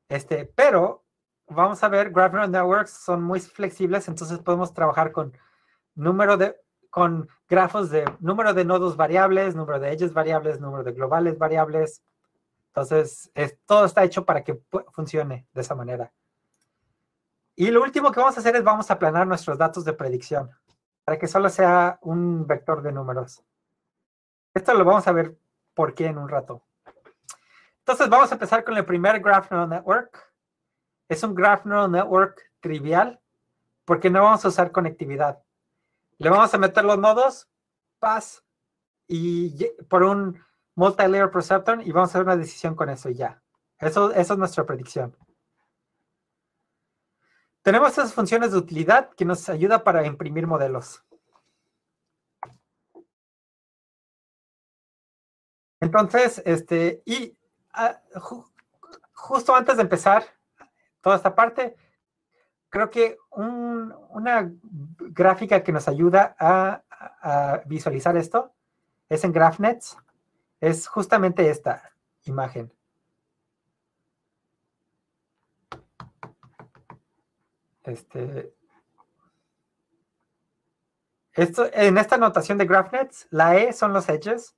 Este, pero vamos a ver, Graph Neural Networks son muy flexibles, entonces podemos trabajar con número de con grafos de número de nodos variables, número de edges variables, número de globales variables. Entonces, es, todo está hecho para que funcione de esa manera. Y lo último que vamos a hacer es vamos a aplanar nuestros datos de predicción para que solo sea un vector de números. Esto lo vamos a ver por qué en un rato. Entonces vamos a empezar con el primer Graph Neural Network. Es un Graph Neural Network trivial porque no vamos a usar conectividad. Le vamos a meter los nodos, pas y por un multi-layer perceptron y vamos a hacer una decisión con eso ya. Eso, es nuestra predicción. Tenemos esas funciones de utilidad que nos ayuda para imprimir modelos. Entonces, este, y ah, justo antes de empezar toda esta parte, creo que una gráfica que nos ayuda a, visualizar esto es en GraphNets, es justamente esta imagen. Este, esto, en esta notación de GraphNets, la E son los edges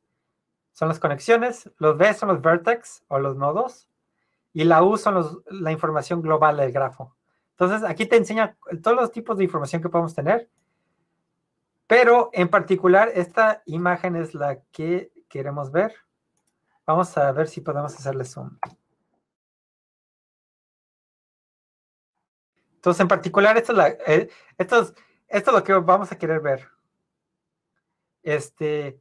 son las conexiones, los B son los vertex o los nodos, y la U son los, la información global del grafo. Entonces, aquí te enseña todos los tipos de información que podemos tener, pero en particular esta imagen es la que queremos ver. Vamos a ver si podemos hacerle zoom. Entonces, en particular, esto es, la, eh, esto esto es lo que vamos a querer ver. Este,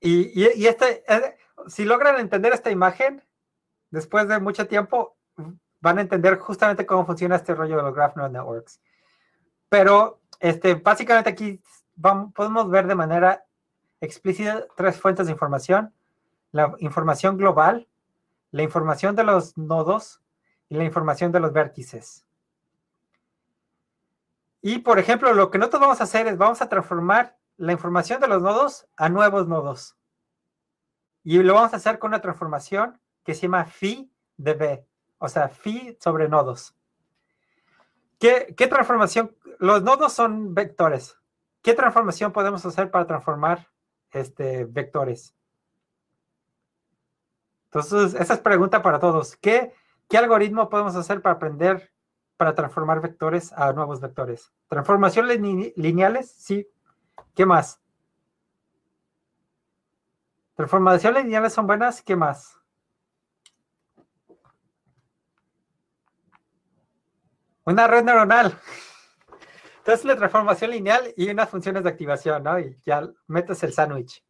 y, este, eh, si logran entender esta imagen, después de mucho tiempo, van a entender justamente cómo funciona este rollo de los Graph Neural Networks. Pero este, básicamente aquí vamos, podemos ver de manera explícita tres fuentes de información. La información global, la información de los nodos y la información de los vértices. Y, por ejemplo, lo que nosotros vamos a hacer es vamos a transformar la información de los nodos a nuevos nodos. Y lo vamos a hacer con una transformación que se llama phi de B, o sea, phi sobre nodos. ¿Qué, transformación? Los nodos son vectores. ¿Qué transformación podemos hacer para transformar este, vectores? Entonces, esa es pregunta para todos. ¿Qué, ¿Qué algoritmo podemos hacer para aprender, para transformar vectores a nuevos vectores? ¿Transformaciones lineales? Sí, ¿Qué más? Transformaciones lineales son buenas. ¿Qué más? Una red neuronal. Entonces, la transformación lineal y unas funciones de activación, ¿no? Y ya metes el sándwich.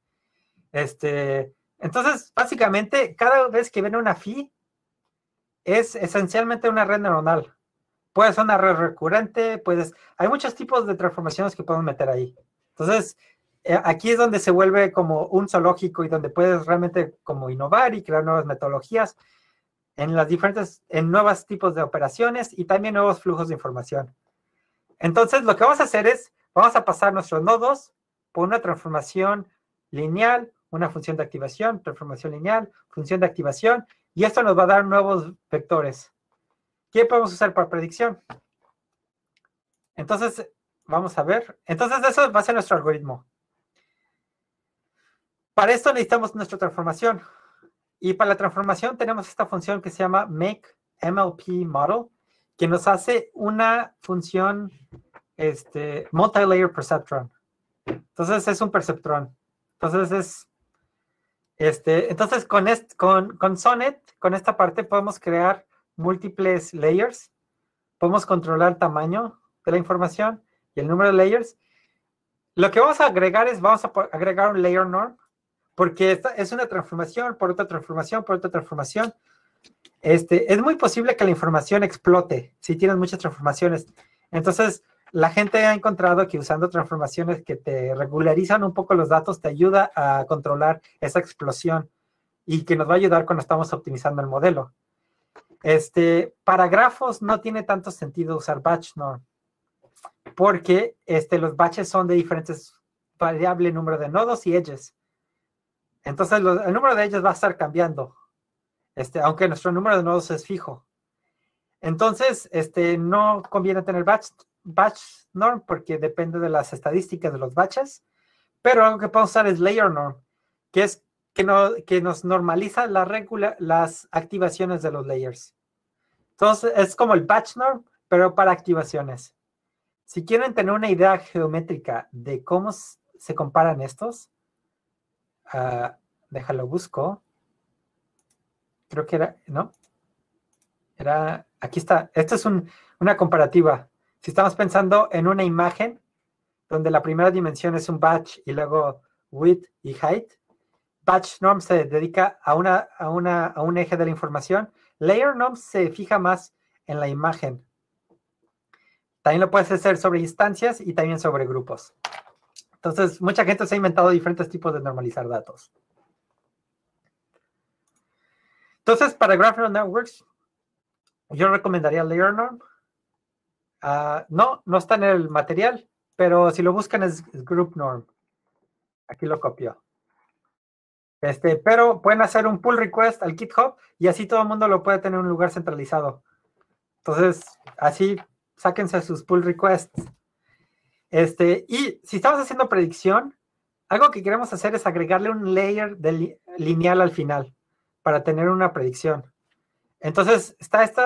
Este, entonces, básicamente, cada vez que viene una fi es esencialmente una red neuronal. Puede ser una red recurrente, Hay muchos tipos de transformaciones que podemos meter ahí. Entonces, eh, aquí es donde se vuelve como un zoológico y donde puedes realmente como innovar y crear nuevas metodologías en las diferentes, en nuevos tipos de operaciones y también nuevos flujos de información. Entonces, lo que vamos a hacer es, vamos a pasar nuestros nodos por una transformación lineal, una función de activación, transformación lineal, función de activación, y esto nos va a dar nuevos vectores. ¿Qué podemos usar para predicción? Entonces, Vamos a ver. Entonces, eso va a ser nuestro algoritmo. Para esto necesitamos nuestra transformación. Y para la transformación tenemos esta función que se llama make MLP model, que nos hace una función este, multilayer perceptron. Entonces es un perceptrón Entonces es este, entonces con, con, con Sonnet, con esta parte podemos crear múltiples layers, podemos controlar el tamaño de la información, y el número de layers. Lo que vamos a agregar es, vamos a agregar un layer norm, porque es una transformación por otra transformación por otra transformación. Este, es muy posible que la información explote si tienes muchas transformaciones. Entonces, la gente ha encontrado que usando transformaciones que te regularizan un poco los datos te ayuda a controlar esa explosión y que nos va a ayudar cuando estamos optimizando el modelo. Este, para grafos no tiene tanto sentido usar batch norm porque este, los batches son de diferentes variable número de nodos y edges. Entonces el número de edges va a estar cambiando, este, aunque nuestro número de nodos es fijo. Entonces, este, no conviene tener batch, norm porque depende de las estadísticas de los batches, pero algo que podemos usar es layer norm, que es que, no, que nos normaliza las activaciones de los layers. Entonces, es como el batch norm, pero para activaciones. Si quieren tener una idea geométrica de cómo se comparan estos, ah, déjalo busco. Creo que era, ¿no? Era, aquí está. Esto es una comparativa. Si estamos pensando en una imagen donde la primera dimensión es un batch y luego width y height, batch norm se dedica a, a, a un eje de la información. Layer norm se fija más en la imagen. También lo puedes hacer sobre instancias y también sobre grupos. Entonces, mucha gente se ha inventado diferentes tipos de normalizar datos. Entonces, para Graphical Networks, yo recomendaría LayerNorm. norm ah, no, no está en el material, pero si lo buscan es, GroupNorm. Aquí lo copio. Este, pero pueden hacer un pull request al GitHub y así todo el mundo lo puede tener en un lugar centralizado. Entonces, así sáquense sus pull requests. Este, y si estamos haciendo predicción, algo que queremos hacer es agregarle un layer lineal al final para tener una predicción. Entonces, está este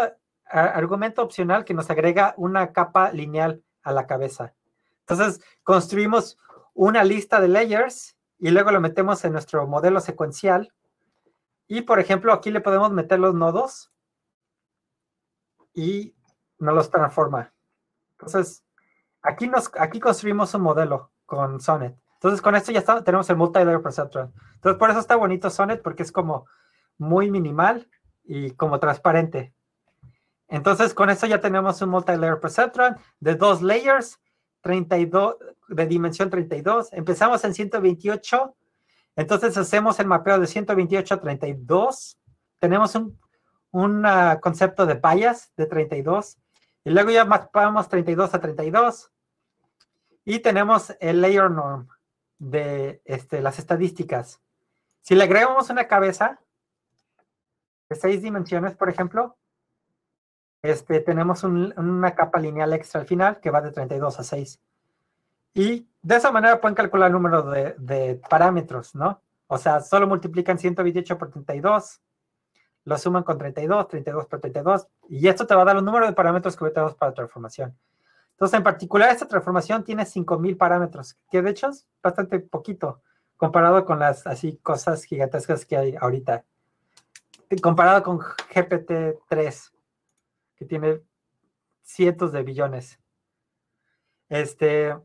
argumento opcional que nos agrega una capa lineal a la cabeza. Entonces, construimos una lista de layers y luego lo metemos en nuestro modelo secuencial. Y, por ejemplo, aquí le podemos meter los nodos y no los transforma. Entonces, aquí, nos, aquí construimos un modelo con Sonnet. Entonces, con esto ya tenemos el multilayer perceptron. Entonces, por eso está bonito Sonnet, porque es como muy minimal y como transparente. Entonces, con esto ya tenemos un multilayer perceptron de dos layers, 32, de dimensión 32. Empezamos en 128. Entonces, hacemos el mapeo de 128 a 32. Tenemos un, ah, concepto de payas de 32 y luego ya mapamos 32 a 32. Y tenemos el layer norm de este, las estadísticas. Si le agregamos una cabeza de seis dimensiones, por ejemplo, este, tenemos una capa lineal extra al final que va de 32 a 6. Y de esa manera pueden calcular el número de, de parámetros, ¿no? O sea, solo multiplican 128 por 32 lo suman con 32, 32 por 32, y esto te va a dar el número de parámetros que voy para transformación. Entonces, en particular, esta transformación tiene 5000 parámetros, que de hecho es bastante poquito comparado con las así cosas gigantescas que hay ahorita. Comparado con GPT-3, que tiene cientos de billones. Este,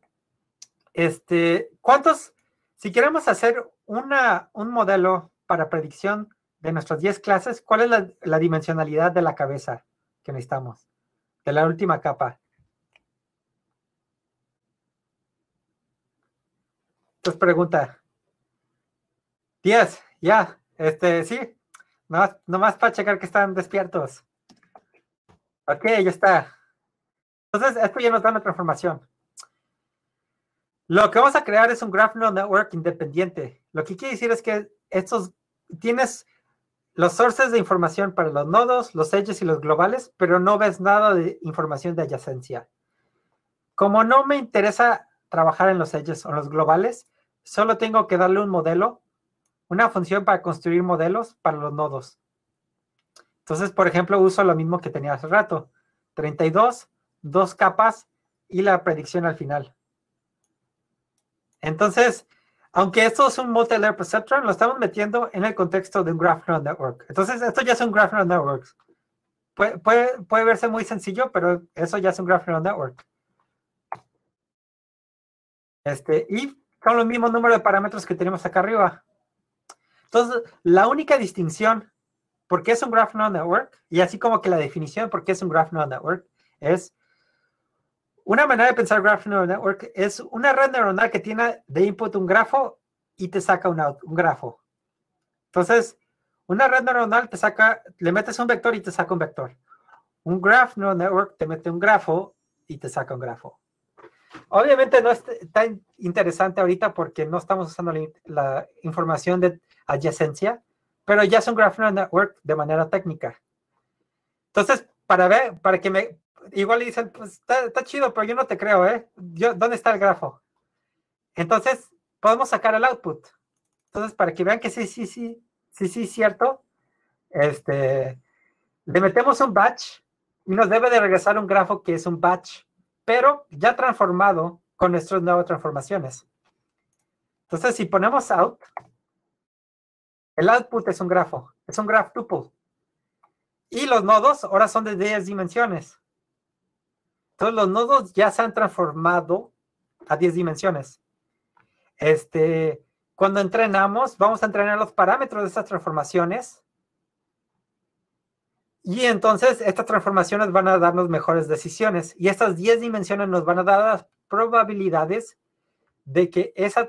este, ¿cuántos? Si queremos hacer una, un modelo para predicción de nuestras 10 clases, ¿cuál es la, dimensionalidad de la cabeza que necesitamos? De la última capa. Entonces pregunta. 10, ya, este, sí, nomás, para checar que están despiertos. Ok, ya está. Entonces, esto ya nos da nuestra información. Lo que vamos a crear es un graph neural network independiente. Lo que quiere decir es que estos tienes los sources de información para los nodos, los edges y los globales, pero no ves nada de información de adyacencia. Como no me interesa trabajar en los edges o los globales, solo tengo que darle un modelo, una función para construir modelos para los nodos. Entonces, por ejemplo, uso lo mismo que tenía hace rato. 32, dos capas y la predicción al final. Entonces, aunque esto es un multi-layer perceptron, lo estamos metiendo en el contexto de un graph neural network. Entonces, esto ya es un graph neural network. Puede, verse muy sencillo, pero eso ya es un graph neural network. Este, y con los mismos número de parámetros que tenemos acá arriba. Entonces, la única distinción por qué es un graph neural network y así como que la definición por qué es un graph neural network es una manera de pensar Graph Neural Network es una red neuronal que tiene de input un grafo y te saca un, un grafo. Entonces, una red neuronal te saca, le metes un vector y te saca un vector. Un graph neural network te mete un grafo y te saca un grafo. Obviamente no es tan interesante ahorita porque no estamos usando la, la información de adyacencia, pero ya es un graph neural network de manera técnica. Entonces, para ver, para que me, igual le dicen, pues está, chido, pero yo no te creo, ¿eh? ¿Dónde está el grafo? Entonces, podemos sacar el output. Entonces, para que vean que sí, sí, sí, sí, sí, cierto, este, le metemos un batch y nos debe de regresar un grafo que es un batch, pero ya transformado con nuestras nuevas transformaciones. Entonces, si ponemos out, el output es un grafo, es un graph tuple. Y los nodos ahora son de 10 dimensiones. Todos los nodos ya se han transformado a 10 dimensiones. Este, cuando entrenamos, vamos a entrenar los parámetros de estas transformaciones. Y entonces estas transformaciones van a darnos mejores decisiones. Y estas 10 dimensiones nos van a dar las probabilidades de que, esa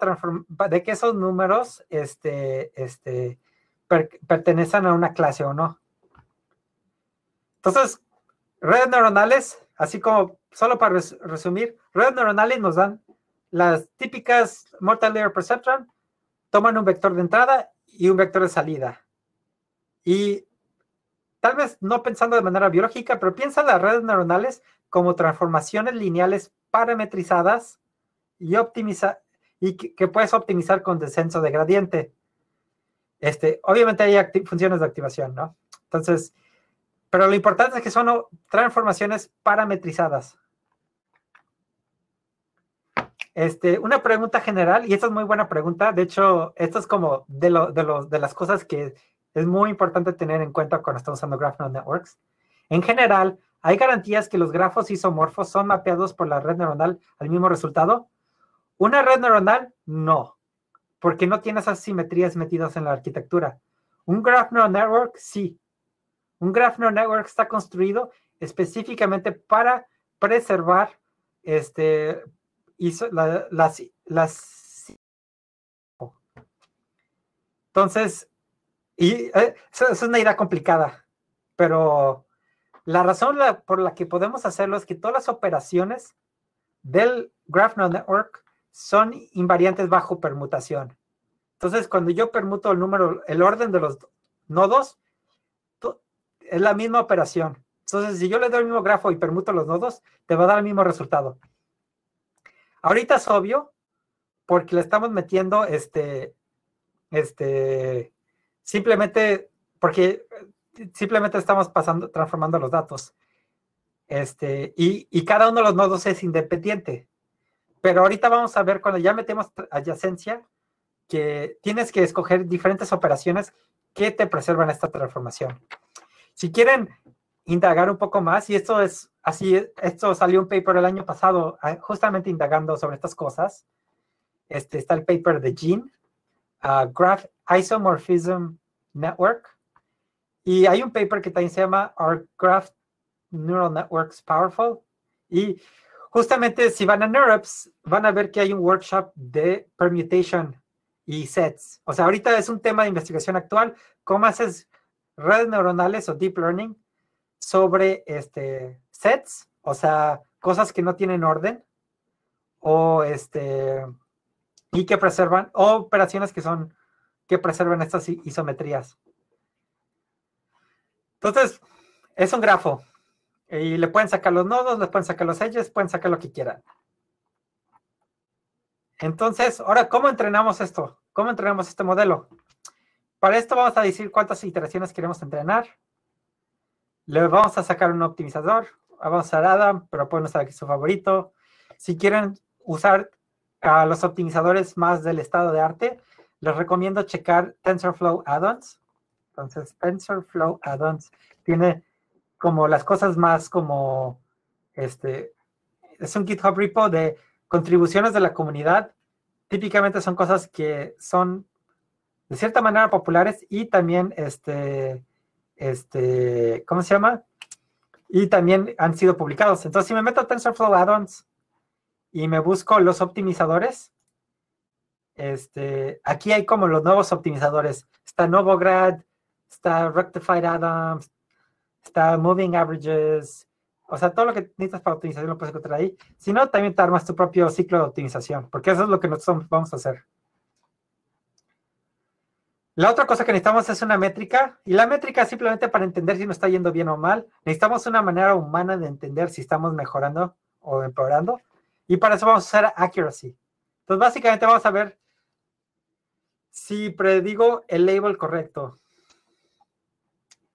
de que esos números este, este, pertenezcan a una clase o no. Entonces, redes neuronales Así como, solo para resumir, redes neuronales nos dan las típicas Mortal Layer Perceptron, toman un vector de entrada y un vector de salida. Y tal vez no pensando de manera biológica, pero piensa las redes neuronales como transformaciones lineales parametrizadas y, optimiza y que, puedes optimizar con descenso de gradiente. Este, obviamente hay funciones de activación, ¿no? Entonces, pero lo importante es que son transformaciones parametrizadas. Este, una pregunta general, y esta es muy buena pregunta. De hecho, esto es como de, de, las cosas que es muy importante tener en cuenta cuando estamos usando Graph Neural Networks. En general, ¿hay garantías que los grafos isomorfos son mapeados por la red neuronal al mismo resultado? Una red neuronal, no, porque no tiene esas simetrías metidas en la arquitectura. Un graph neural network, sí, un Graph Neural Network está construido específicamente para preservar este, las, las... Entonces, y, eh, es una idea complicada, pero la razón por la que podemos hacerlo es que todas las operaciones del Graph Neural Network son invariantes bajo permutación. Entonces, cuando yo permuto el número, el orden de los nodos, es la misma operación. Entonces, si yo le doy el mismo grafo y permuto los nodos, te va a dar el mismo resultado. Ahorita es obvio, porque le estamos metiendo este, este, simplemente, porque eh, simplemente estamos pasando, transformando los datos. Este, y, y cada uno de los nodos es independiente. Pero ahorita vamos a ver cuando ya metemos adyacencia, que tienes que escoger diferentes operaciones que te preservan esta transformación. Si quieren indagar un poco más, y esto es así, esto salió un paper el año pasado ah, justamente indagando sobre estas cosas. Este, está el paper de Gene, ah, Graph Isomorphism Network, y hay un paper que también se llama Are Graph Neural Networks Powerful? Y justamente si van a NeurIPS, van a ver que hay un workshop de permutation y sets. O sea, ahorita es un tema de investigación actual, cómo haces redes neuronales o deep learning sobre este, sets, o sea, cosas que no tienen orden o este y que preservan operaciones que son que preservan estas isometrías. Entonces, es un grafo y le pueden sacar los nodos, le pueden sacar los edges, pueden sacar lo que quieran. Entonces, ahora, ¿cómo entrenamos esto? ¿Cómo entrenamos este modelo? Para esto vamos a decir cuántas iteraciones queremos entrenar. Le vamos a sacar un optimizador. Vamos a Adam, pero usar aquí su favorito. Si quieren usar a los optimizadores más del estado de arte, les recomiendo checar TensorFlow Addons. Entonces, TensorFlow Addons tiene como las cosas más como, este, es un GitHub repo de contribuciones de la comunidad. Típicamente son cosas que son de cierta manera populares y también, este, este, ¿cómo se llama? Y también han sido publicados. Entonces, si me meto a TensorFlow add y me busco los optimizadores, este, aquí hay como los nuevos optimizadores. Está Novograd, está Rectified Add-ons, está Moving Averages. O sea, todo lo que necesitas para optimización lo puedes encontrar ahí. Si no, también te armas tu propio ciclo de optimización, porque eso es lo que nosotros vamos a hacer. La otra cosa que necesitamos es una métrica, y la métrica es simplemente para entender si nos está yendo bien o mal. Necesitamos una manera humana de entender si estamos mejorando o empeorando, y para eso vamos a usar accuracy. Entonces, básicamente vamos a ver si predigo el label correcto.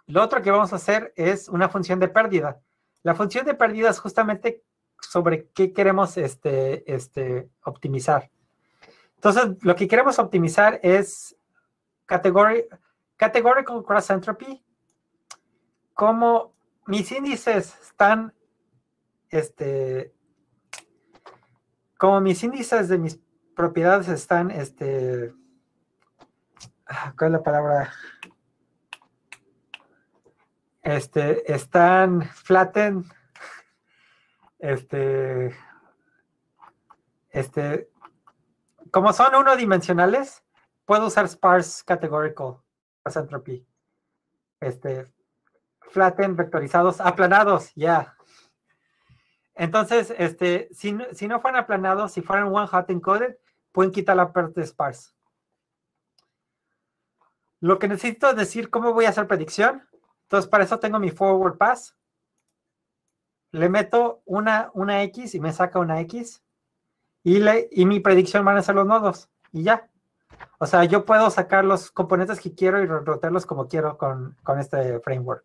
Lo otro que vamos a hacer es una función de pérdida. La función de pérdida es justamente sobre qué queremos este, este, optimizar. Entonces, lo que queremos optimizar es Categorical Cross Entropy, como mis índices están, este, como mis índices de mis propiedades están, este, ah, ¿cuál es la palabra? Este, están flatten, este, este, como son unodimensionales puedo usar sparse categorical, entropy. Este, flatten vectorizados, aplanados, ya. Entonces, este, si, no fueran aplanados, si fueran one hot encoded, pueden quitar la parte sparse. Lo que necesito es decir cómo voy a hacer predicción. Entonces, para eso tengo mi forward pass. Le meto una, una X y me saca una X. Y, le, y mi predicción van a ser los nodos. Y ya. O sea, yo puedo sacar los componentes que quiero y rotarlos como quiero con, este framework.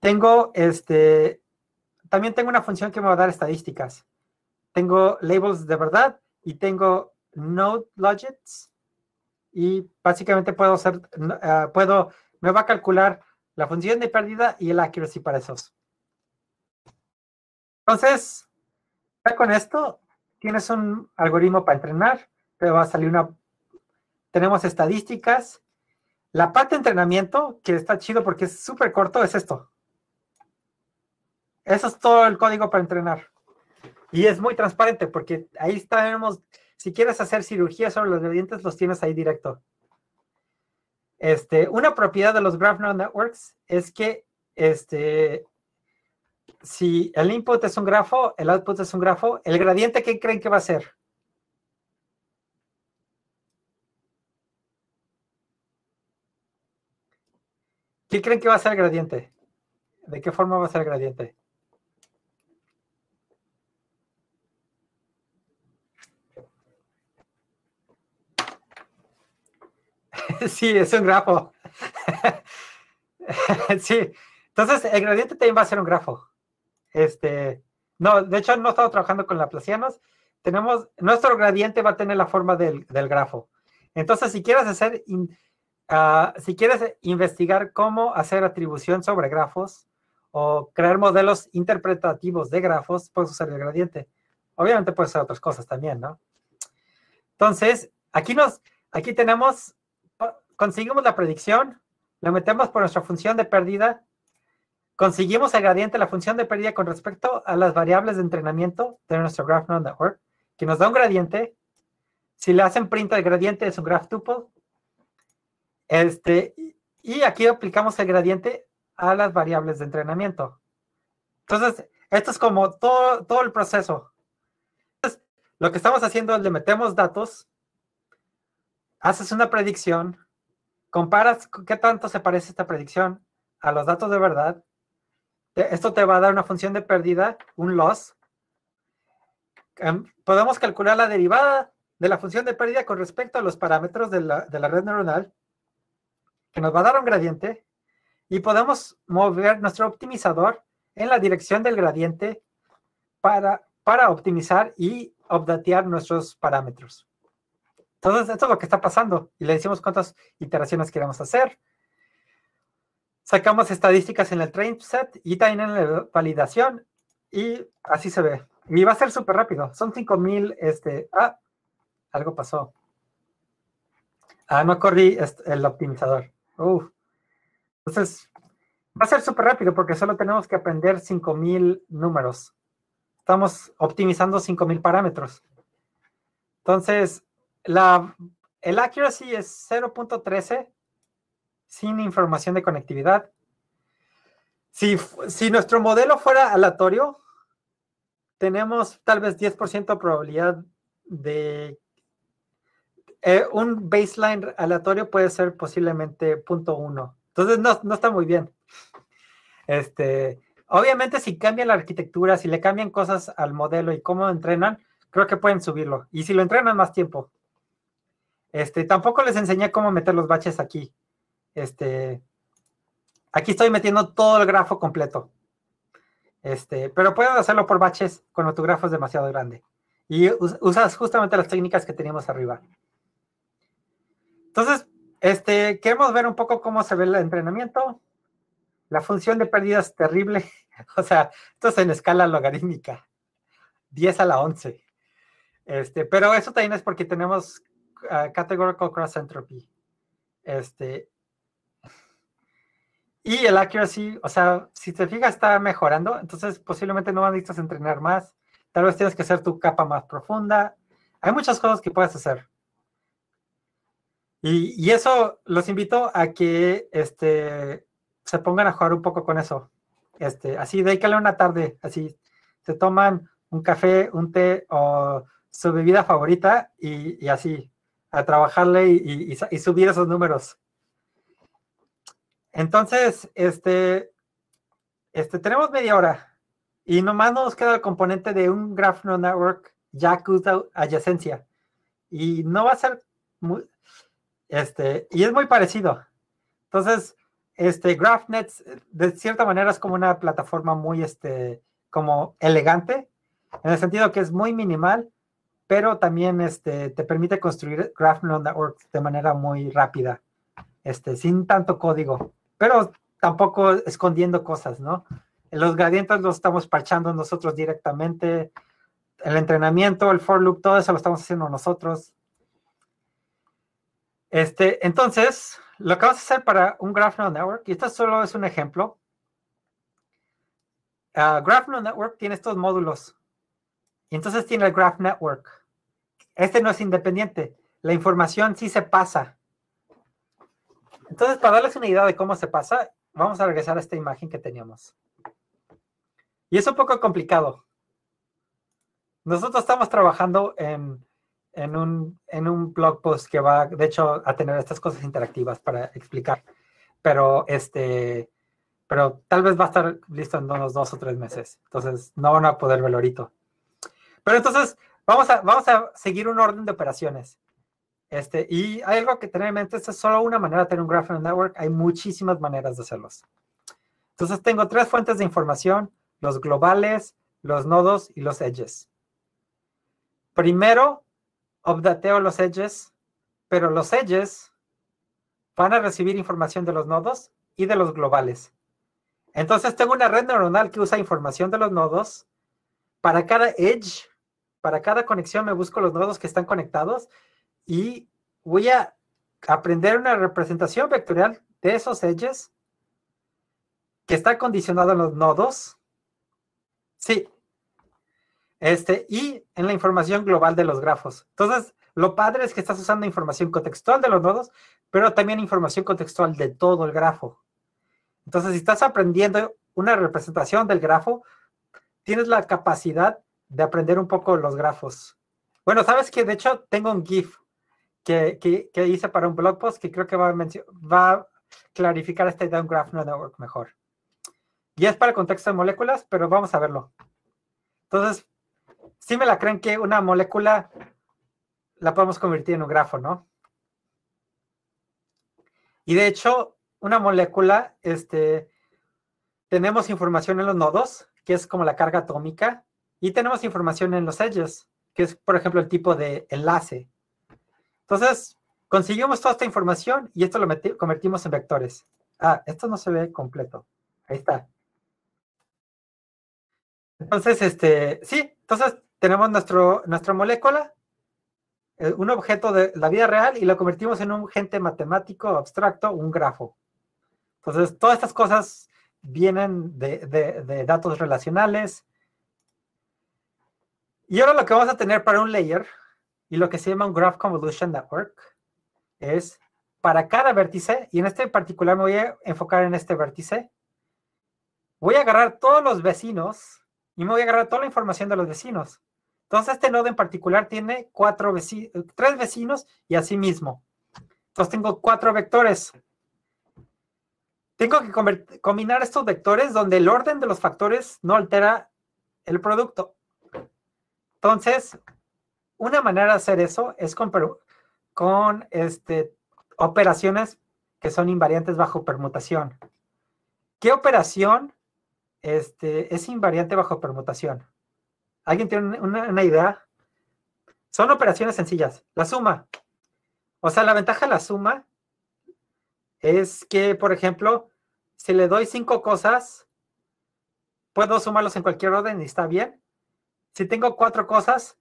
Tengo este, también tengo una función que me va a dar estadísticas. Tengo labels de verdad y tengo node logits y básicamente puedo hacer, ah, puedo, me va a calcular la función de pérdida y el accuracy para esos. Entonces, ya con esto tienes un algoritmo para entrenar, pero va a salir una... Tenemos estadísticas. La parte de entrenamiento, que está chido porque es súper corto, es esto. Eso es todo el código para entrenar. Y es muy transparente porque ahí tenemos, si quieres hacer cirugía sobre los gradientes, los tienes ahí directo. Este, una propiedad de los Graph Neural Networks es que este, si el input es un grafo, el output es un grafo, el gradiente, ¿qué creen que va a ser? ¿Qué creen que va a ser el gradiente? ¿De qué forma va a ser el gradiente? Sí, es un grafo. Sí, entonces el gradiente también va a ser un grafo. Este, no, de hecho no he estado trabajando con laplacianos. Tenemos, nuestro gradiente va a tener la forma del, grafo. Entonces, si quieres hacer Ah, si quieres eh, investigar cómo hacer atribución sobre grafos o crear modelos interpretativos de grafos, puedes usar el gradiente. Obviamente puedes hacer otras cosas también, ¿no? Entonces, aquí, nos, aquí tenemos, ah, conseguimos la predicción, la metemos por nuestra función de pérdida, conseguimos el gradiente, la función de pérdida con respecto a las variables de entrenamiento de nuestro graph que nos da un gradiente. Si le hacen print al gradiente es un graph tuple este, y aquí aplicamos el gradiente a las variables de entrenamiento. Entonces, esto es como todo, el proceso. lo que estamos haciendo es le metemos datos, haces una predicción, comparas qué tanto se parece esta predicción a los datos de verdad. Esto te va a dar una función de pérdida, un loss. Em, podemos calcular la derivada de la función de pérdida con respecto a los parámetros de la, de la red neuronal que nos va a dar un gradiente y podemos mover nuestro optimizador en la dirección del gradiente para, para optimizar y updatear nuestros parámetros. Entonces, esto es lo que está pasando y le decimos cuántas iteraciones queremos hacer. Sacamos estadísticas en el train set y también en la validación y así se ve. Y va a ser súper rápido. Son 5000, este, ah, algo pasó. Ah, no corrí este, el optimizador. Entonces, va a ser súper rápido porque solo tenemos que aprender 5000 números. Estamos optimizando 5000 parámetros. Entonces, la, el accuracy es 0.13 sin información de conectividad. Si, si nuestro modelo fuera aleatorio, tenemos tal vez 10% de probabilidad de eh, un baseline aleatorio puede ser posiblemente punto uno. Entonces no, está muy bien. Este, obviamente si cambian la arquitectura, si le cambian cosas al modelo y cómo entrenan, creo que pueden subirlo. Y si lo entrenan más tiempo. Este, tampoco les enseñé cómo meter los baches aquí. Este, aquí estoy metiendo todo el grafo completo. Este, pero puedes hacerlo por baches cuando tu grafo es demasiado grande. Y usas justamente las técnicas que teníamos arriba. Entonces, este, queremos ver un poco cómo se ve el entrenamiento, la función de pérdida es terrible, o sea, esto es en escala logarítmica, 10 a la 11. Este, pero eso también es porque tenemos ah, categorical cross entropy. Este, y el accuracy, o sea, si te fijas, está mejorando, entonces posiblemente no necesitas entrenar más, tal vez tienes que hacer tu capa más profunda. Hay muchas cosas que puedes hacer. Y, eso los invito a que este, se pongan a jugar un poco con eso. Este, así, dedícale una tarde, así. Se toman un café, un té o su bebida favorita y, así, a trabajarle y, subir esos números. Entonces, este, este, tenemos media hora y nomás nos queda el componente de un Graph Network ya adyacencia. Y no va a ser este, y es muy parecido. Entonces, este, GraphNet, de cierta manera, es como una plataforma muy, este, como elegante, en el sentido que es muy minimal, pero también este, te permite construir Networks de manera muy rápida, este, sin tanto código, pero tampoco escondiendo cosas, ¿no? Los gradientes los estamos parchando nosotros directamente, el entrenamiento, el for loop, todo eso lo estamos haciendo nosotros. Este, entonces, lo que vamos a hacer para un Graph Neural Network, y esto solo es un ejemplo, uh, ah, Graph Network tiene estos módulos. Y entonces tiene el Graph Network. Este no es independiente. La información sí se pasa. Entonces, para darles una idea de cómo se pasa, vamos a regresar a esta imagen que teníamos. Y es un poco complicado. Nosotros estamos trabajando en en un, en un blog post que va, de hecho, a tener estas cosas interactivas para explicar. Pero este, pero tal vez va a estar listo en unos dos o tres meses. Entonces, no van a poder verlo ahorita. Pero entonces, vamos a, vamos a seguir un orden de operaciones. Este, y hay algo que tener en mente, esta es solo una manera de tener un Graphical Network, hay muchísimas maneras de hacerlos. Entonces tengo tres fuentes de información, los globales, los nodos y los edges. Primero, Obdateo los edges, pero los edges van a recibir información de los nodos y de los globales. Entonces tengo una red neuronal que usa información de los nodos. Para cada edge, para cada conexión me busco los nodos que están conectados y voy a aprender una representación vectorial de esos edges que está condicionado en los nodos. Sí, este, y en la información global de los grafos. Entonces, lo padre es que estás usando información contextual de los nodos, pero también información contextual de todo el grafo. Entonces, si estás aprendiendo una representación del grafo, tienes la capacidad de aprender un poco los grafos. Bueno, sabes que de hecho tengo un GIF que, hice para un blog post que creo que va a, clarificar esta clarificar este Down Graph Network mejor. Y es para el contexto de moléculas, pero vamos a verlo. Entonces, sí me la creen que una molécula la podemos convertir en un grafo, ¿no? Y de hecho, una molécula, este, tenemos información en los nodos, que es como la carga atómica, y tenemos información en los edges, que es, por ejemplo, el tipo de enlace. Entonces, conseguimos toda esta información y esto lo convertimos en vectores. Ah, esto no se ve completo. Ahí está. Entonces, este, sí, entonces tenemos nuestro, nuestra molécula, eh, un objeto de la vida real, y lo convertimos en un gente matemático abstracto, un grafo. Entonces, todas estas cosas vienen de, de datos relacionales. Y ahora lo que vamos a tener para un layer, y lo que se llama un Graph Convolution Network, es para cada vértice, y en este particular me voy a enfocar en este vértice, voy a agarrar todos los vecinos y me voy a agarrar toda la información de los vecinos. Entonces, este nodo en particular tiene cuatro tres vecinos y así mismo. Entonces, tengo cuatro vectores. Tengo que combinar estos vectores donde el orden de los factores no altera el producto. Entonces, una manera de hacer eso es con, con este, operaciones que son invariantes bajo permutación. ¿Qué operación este, es invariante bajo permutación? ¿Alguien tiene una, idea? Son operaciones sencillas. La suma. O sea, la ventaja de la suma es que, por ejemplo, si le doy cinco cosas, puedo sumarlos en cualquier orden y está bien. Si tengo cuatro cosas,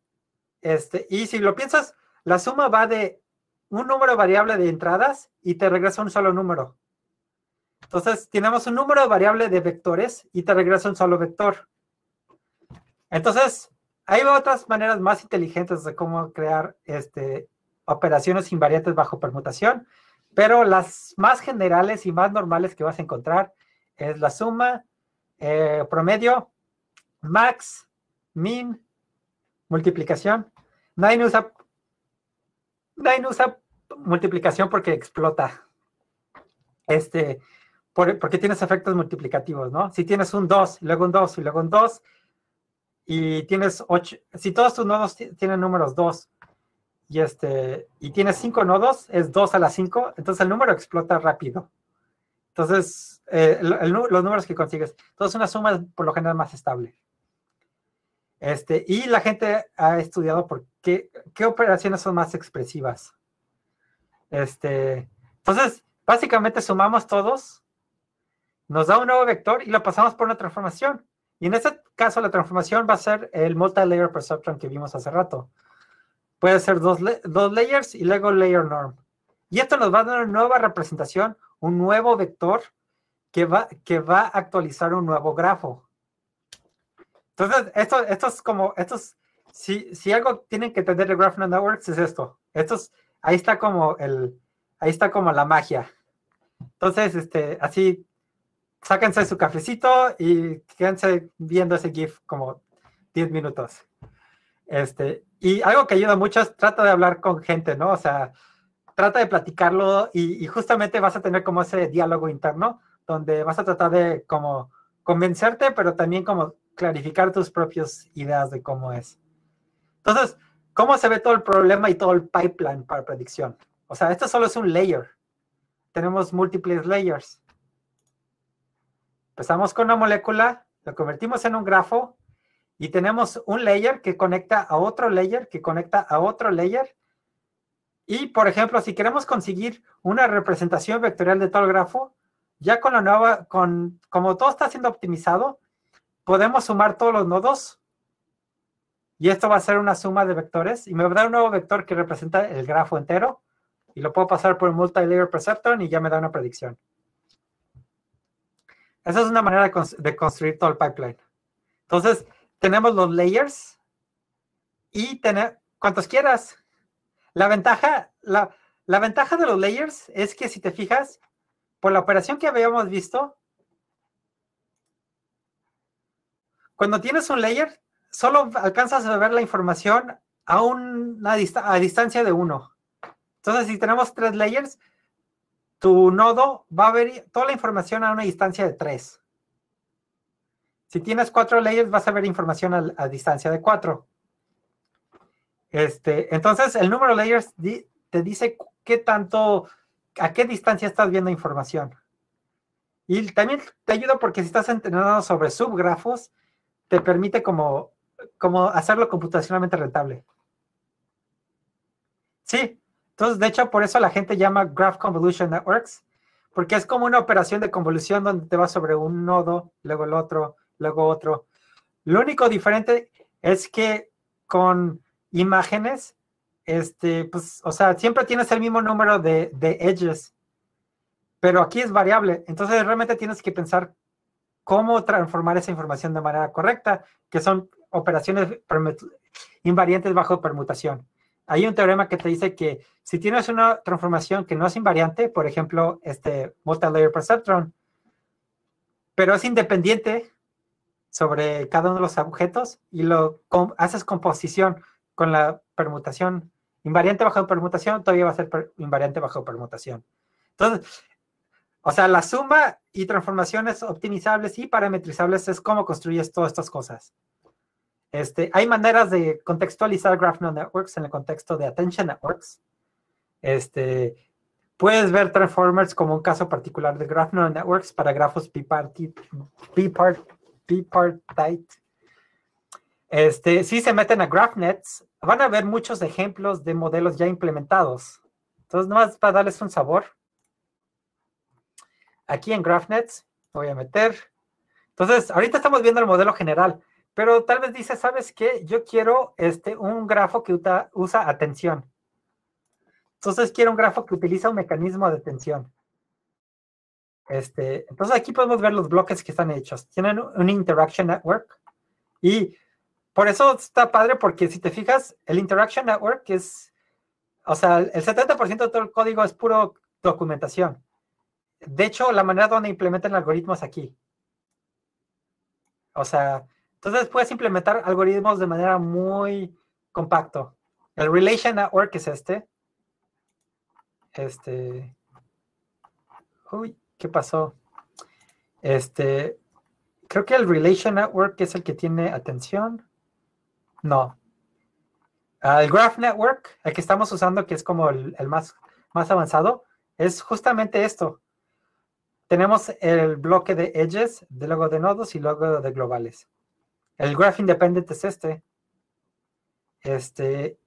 este, y si lo piensas, la suma va de un número variable de entradas y te regresa un solo número. Entonces, tenemos un número variable de vectores y te regresa un solo vector. Entonces, hay otras maneras más inteligentes de cómo crear este, operaciones invariantes bajo permutación, pero las más generales y más normales que vas a encontrar es la suma, eh, promedio, max, min, multiplicación. Nadie usa, multiplicación porque explota. Este, porque tienes efectos multiplicativos, ¿no? Si tienes un 2, luego un 2 y luego un 2, y tienes ocho, si todos tus nodos tienen números 2 y, este, y tienes 5 nodos, es 2 a la 5, entonces el número explota rápido. Entonces, eh, los números que consigues, entonces una suma es por lo general más estable. Este, y la gente ha estudiado por qué, qué operaciones son más expresivas. Este, entonces, básicamente sumamos todos, nos da un nuevo vector y lo pasamos por una transformación en este caso la transformación va a ser el multi-layer perceptron que vimos hace rato. Puede ser dos, layers y luego layer norm. Y esto nos va a dar una nueva representación, un nuevo vector que va, que va a actualizar un nuevo grafo. Entonces, esto, esto es como, esto si, si, algo tienen que entender de Graph Networks es esto. esto ahí está como el, ahí está como la magia. Entonces, este, así, sáquense su cafecito y quédense viendo ese GIF como 10 minutos. Este, y algo que ayuda mucho es trata de hablar con gente, ¿no? O sea, trata de platicarlo y, y, justamente vas a tener como ese diálogo interno donde vas a tratar de como convencerte, pero también como clarificar tus propias ideas de cómo es. Entonces, ¿cómo se ve todo el problema y todo el pipeline para predicción? O sea, esto solo es un layer. Tenemos múltiples layers. Empezamos con una molécula, lo convertimos en un grafo y tenemos un layer que conecta a otro layer, que conecta a otro layer. Y, por ejemplo, si queremos conseguir una representación vectorial de todo el grafo, ya con la nueva, con, como todo está siendo optimizado, podemos sumar todos los nodos. Y esto va a ser una suma de vectores. Y me va a dar un nuevo vector que representa el grafo entero. Y lo puedo pasar por el multilayer perceptron y ya me da una predicción. Esa es una manera de, construir todo el pipeline. Entonces, tenemos los layers y tener cuantos quieras. La ventaja, la, la ventaja de los layers es que si te fijas, por la operación que habíamos visto, cuando tienes un layer, solo alcanzas a ver la información a, una a distancia de uno. Entonces, si tenemos tres layers, tu nodo va a ver toda la información a una distancia de 3. Si tienes cuatro layers, vas a ver información a, distancia de 4. Este, entonces, el número de layers te dice qué tanto, a qué distancia estás viendo información. Y también te ayuda porque si estás entrenando sobre subgrafos, te permite como, como hacerlo computacionalmente rentable. Sí, entonces, de hecho, por eso la gente llama Graph Convolution Networks, porque es como una operación de convolución donde te vas sobre un nodo, luego el otro, luego otro. Lo único diferente es que con imágenes, este, pues, o sea, siempre tienes el mismo número de, de edges, pero aquí es variable. Entonces, realmente tienes que pensar cómo transformar esa información de manera correcta, que son operaciones invariantes bajo permutación hay un teorema que te dice que si tienes una transformación que no es invariante, por ejemplo, este multi-layer perceptron, pero es independiente sobre cada uno de los objetos y lo haces composición con la permutación invariante bajo permutación, todavía va a ser invariante bajo permutación. Entonces, o sea, la suma y transformaciones optimizables y parametrizables es cómo construyes todas estas cosas. Este, hay maneras de contextualizar graph neural Networks en el contexto de Attention Networks. Este, puedes ver Transformers como un caso particular de Graph Neural Networks para grafos bipartite. Este, si se meten a GraphNets, van a ver muchos ejemplos de modelos ya implementados. Entonces, nomás para darles un sabor. Aquí en GraphNets voy a meter. Entonces, ahorita estamos viendo el modelo general pero tal vez dice, ¿sabes qué? Yo quiero este, un grafo que usa, atención. Entonces quiero un grafo que utiliza un mecanismo de atención. Este, entonces aquí podemos ver los bloques que están hechos. Tienen un interaction network y por eso está padre porque si te fijas, el interaction network es, o sea, el 70% de todo el código es puro documentación. De hecho, la manera donde implementan algoritmos aquí. O sea, entonces puedes implementar algoritmos de manera muy compacto. El Relation Network es este. Este. Uy, ¿qué pasó? Este. Creo que el Relation Network es el que tiene atención. No. Ah, el Graph Network, el que estamos usando, que es como el, más, más avanzado, es justamente esto. Tenemos el bloque de edges, de luego de nodos y luego de globales. El graph independent es este. Este.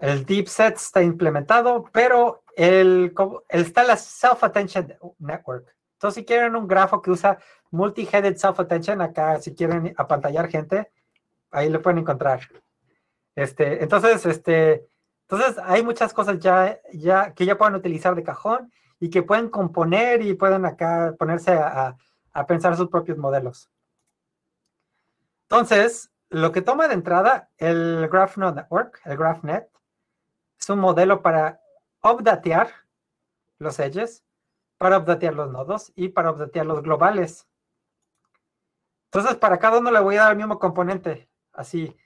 El deep set está implementado, pero el, está la self-attention network. Entonces, si quieren un grafo que usa multi-headed self-attention, acá, si quieren apantallar gente, ahí lo pueden encontrar. Este, entonces, este, entonces hay muchas cosas ya, ya que ya pueden utilizar de cajón y que pueden componer y pueden acá ponerse a pensar sus propios modelos. Entonces, lo que toma de entrada el Network, el GraphNet, es un modelo para updatear los edges, para updatear los nodos y para updatear los globales. Entonces, para cada uno le voy a dar el mismo componente. Así,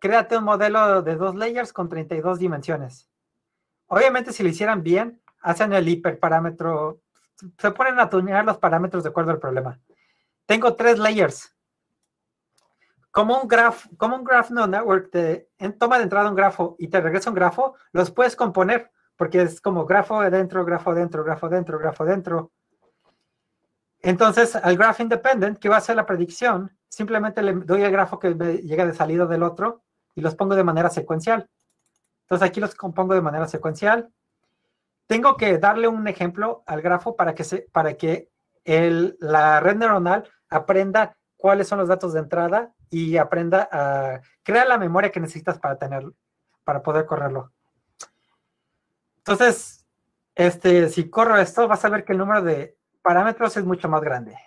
créate un modelo de dos layers con 32 dimensiones. Obviamente, si lo hicieran bien, hacen el hiperparámetro, se ponen a tunear los parámetros de acuerdo al problema. Tengo tres layers como un graph, como un graph no network te toma de entrada un grafo y te regresa un grafo, los puedes componer porque es como grafo adentro, grafo adentro, grafo adentro, grafo adentro. Entonces, al graph independent, que va a hacer la predicción, simplemente le doy el grafo que me llega de salida del otro y los pongo de manera secuencial. Entonces, aquí los compongo de manera secuencial. Tengo que darle un ejemplo al grafo para que, se, para que la red neuronal aprenda cuáles son los datos de entrada y aprenda a crear la memoria que necesitas para tenerlo, para poder correrlo. Entonces, este, si corro esto, vas a ver que el número de parámetros es mucho más grande.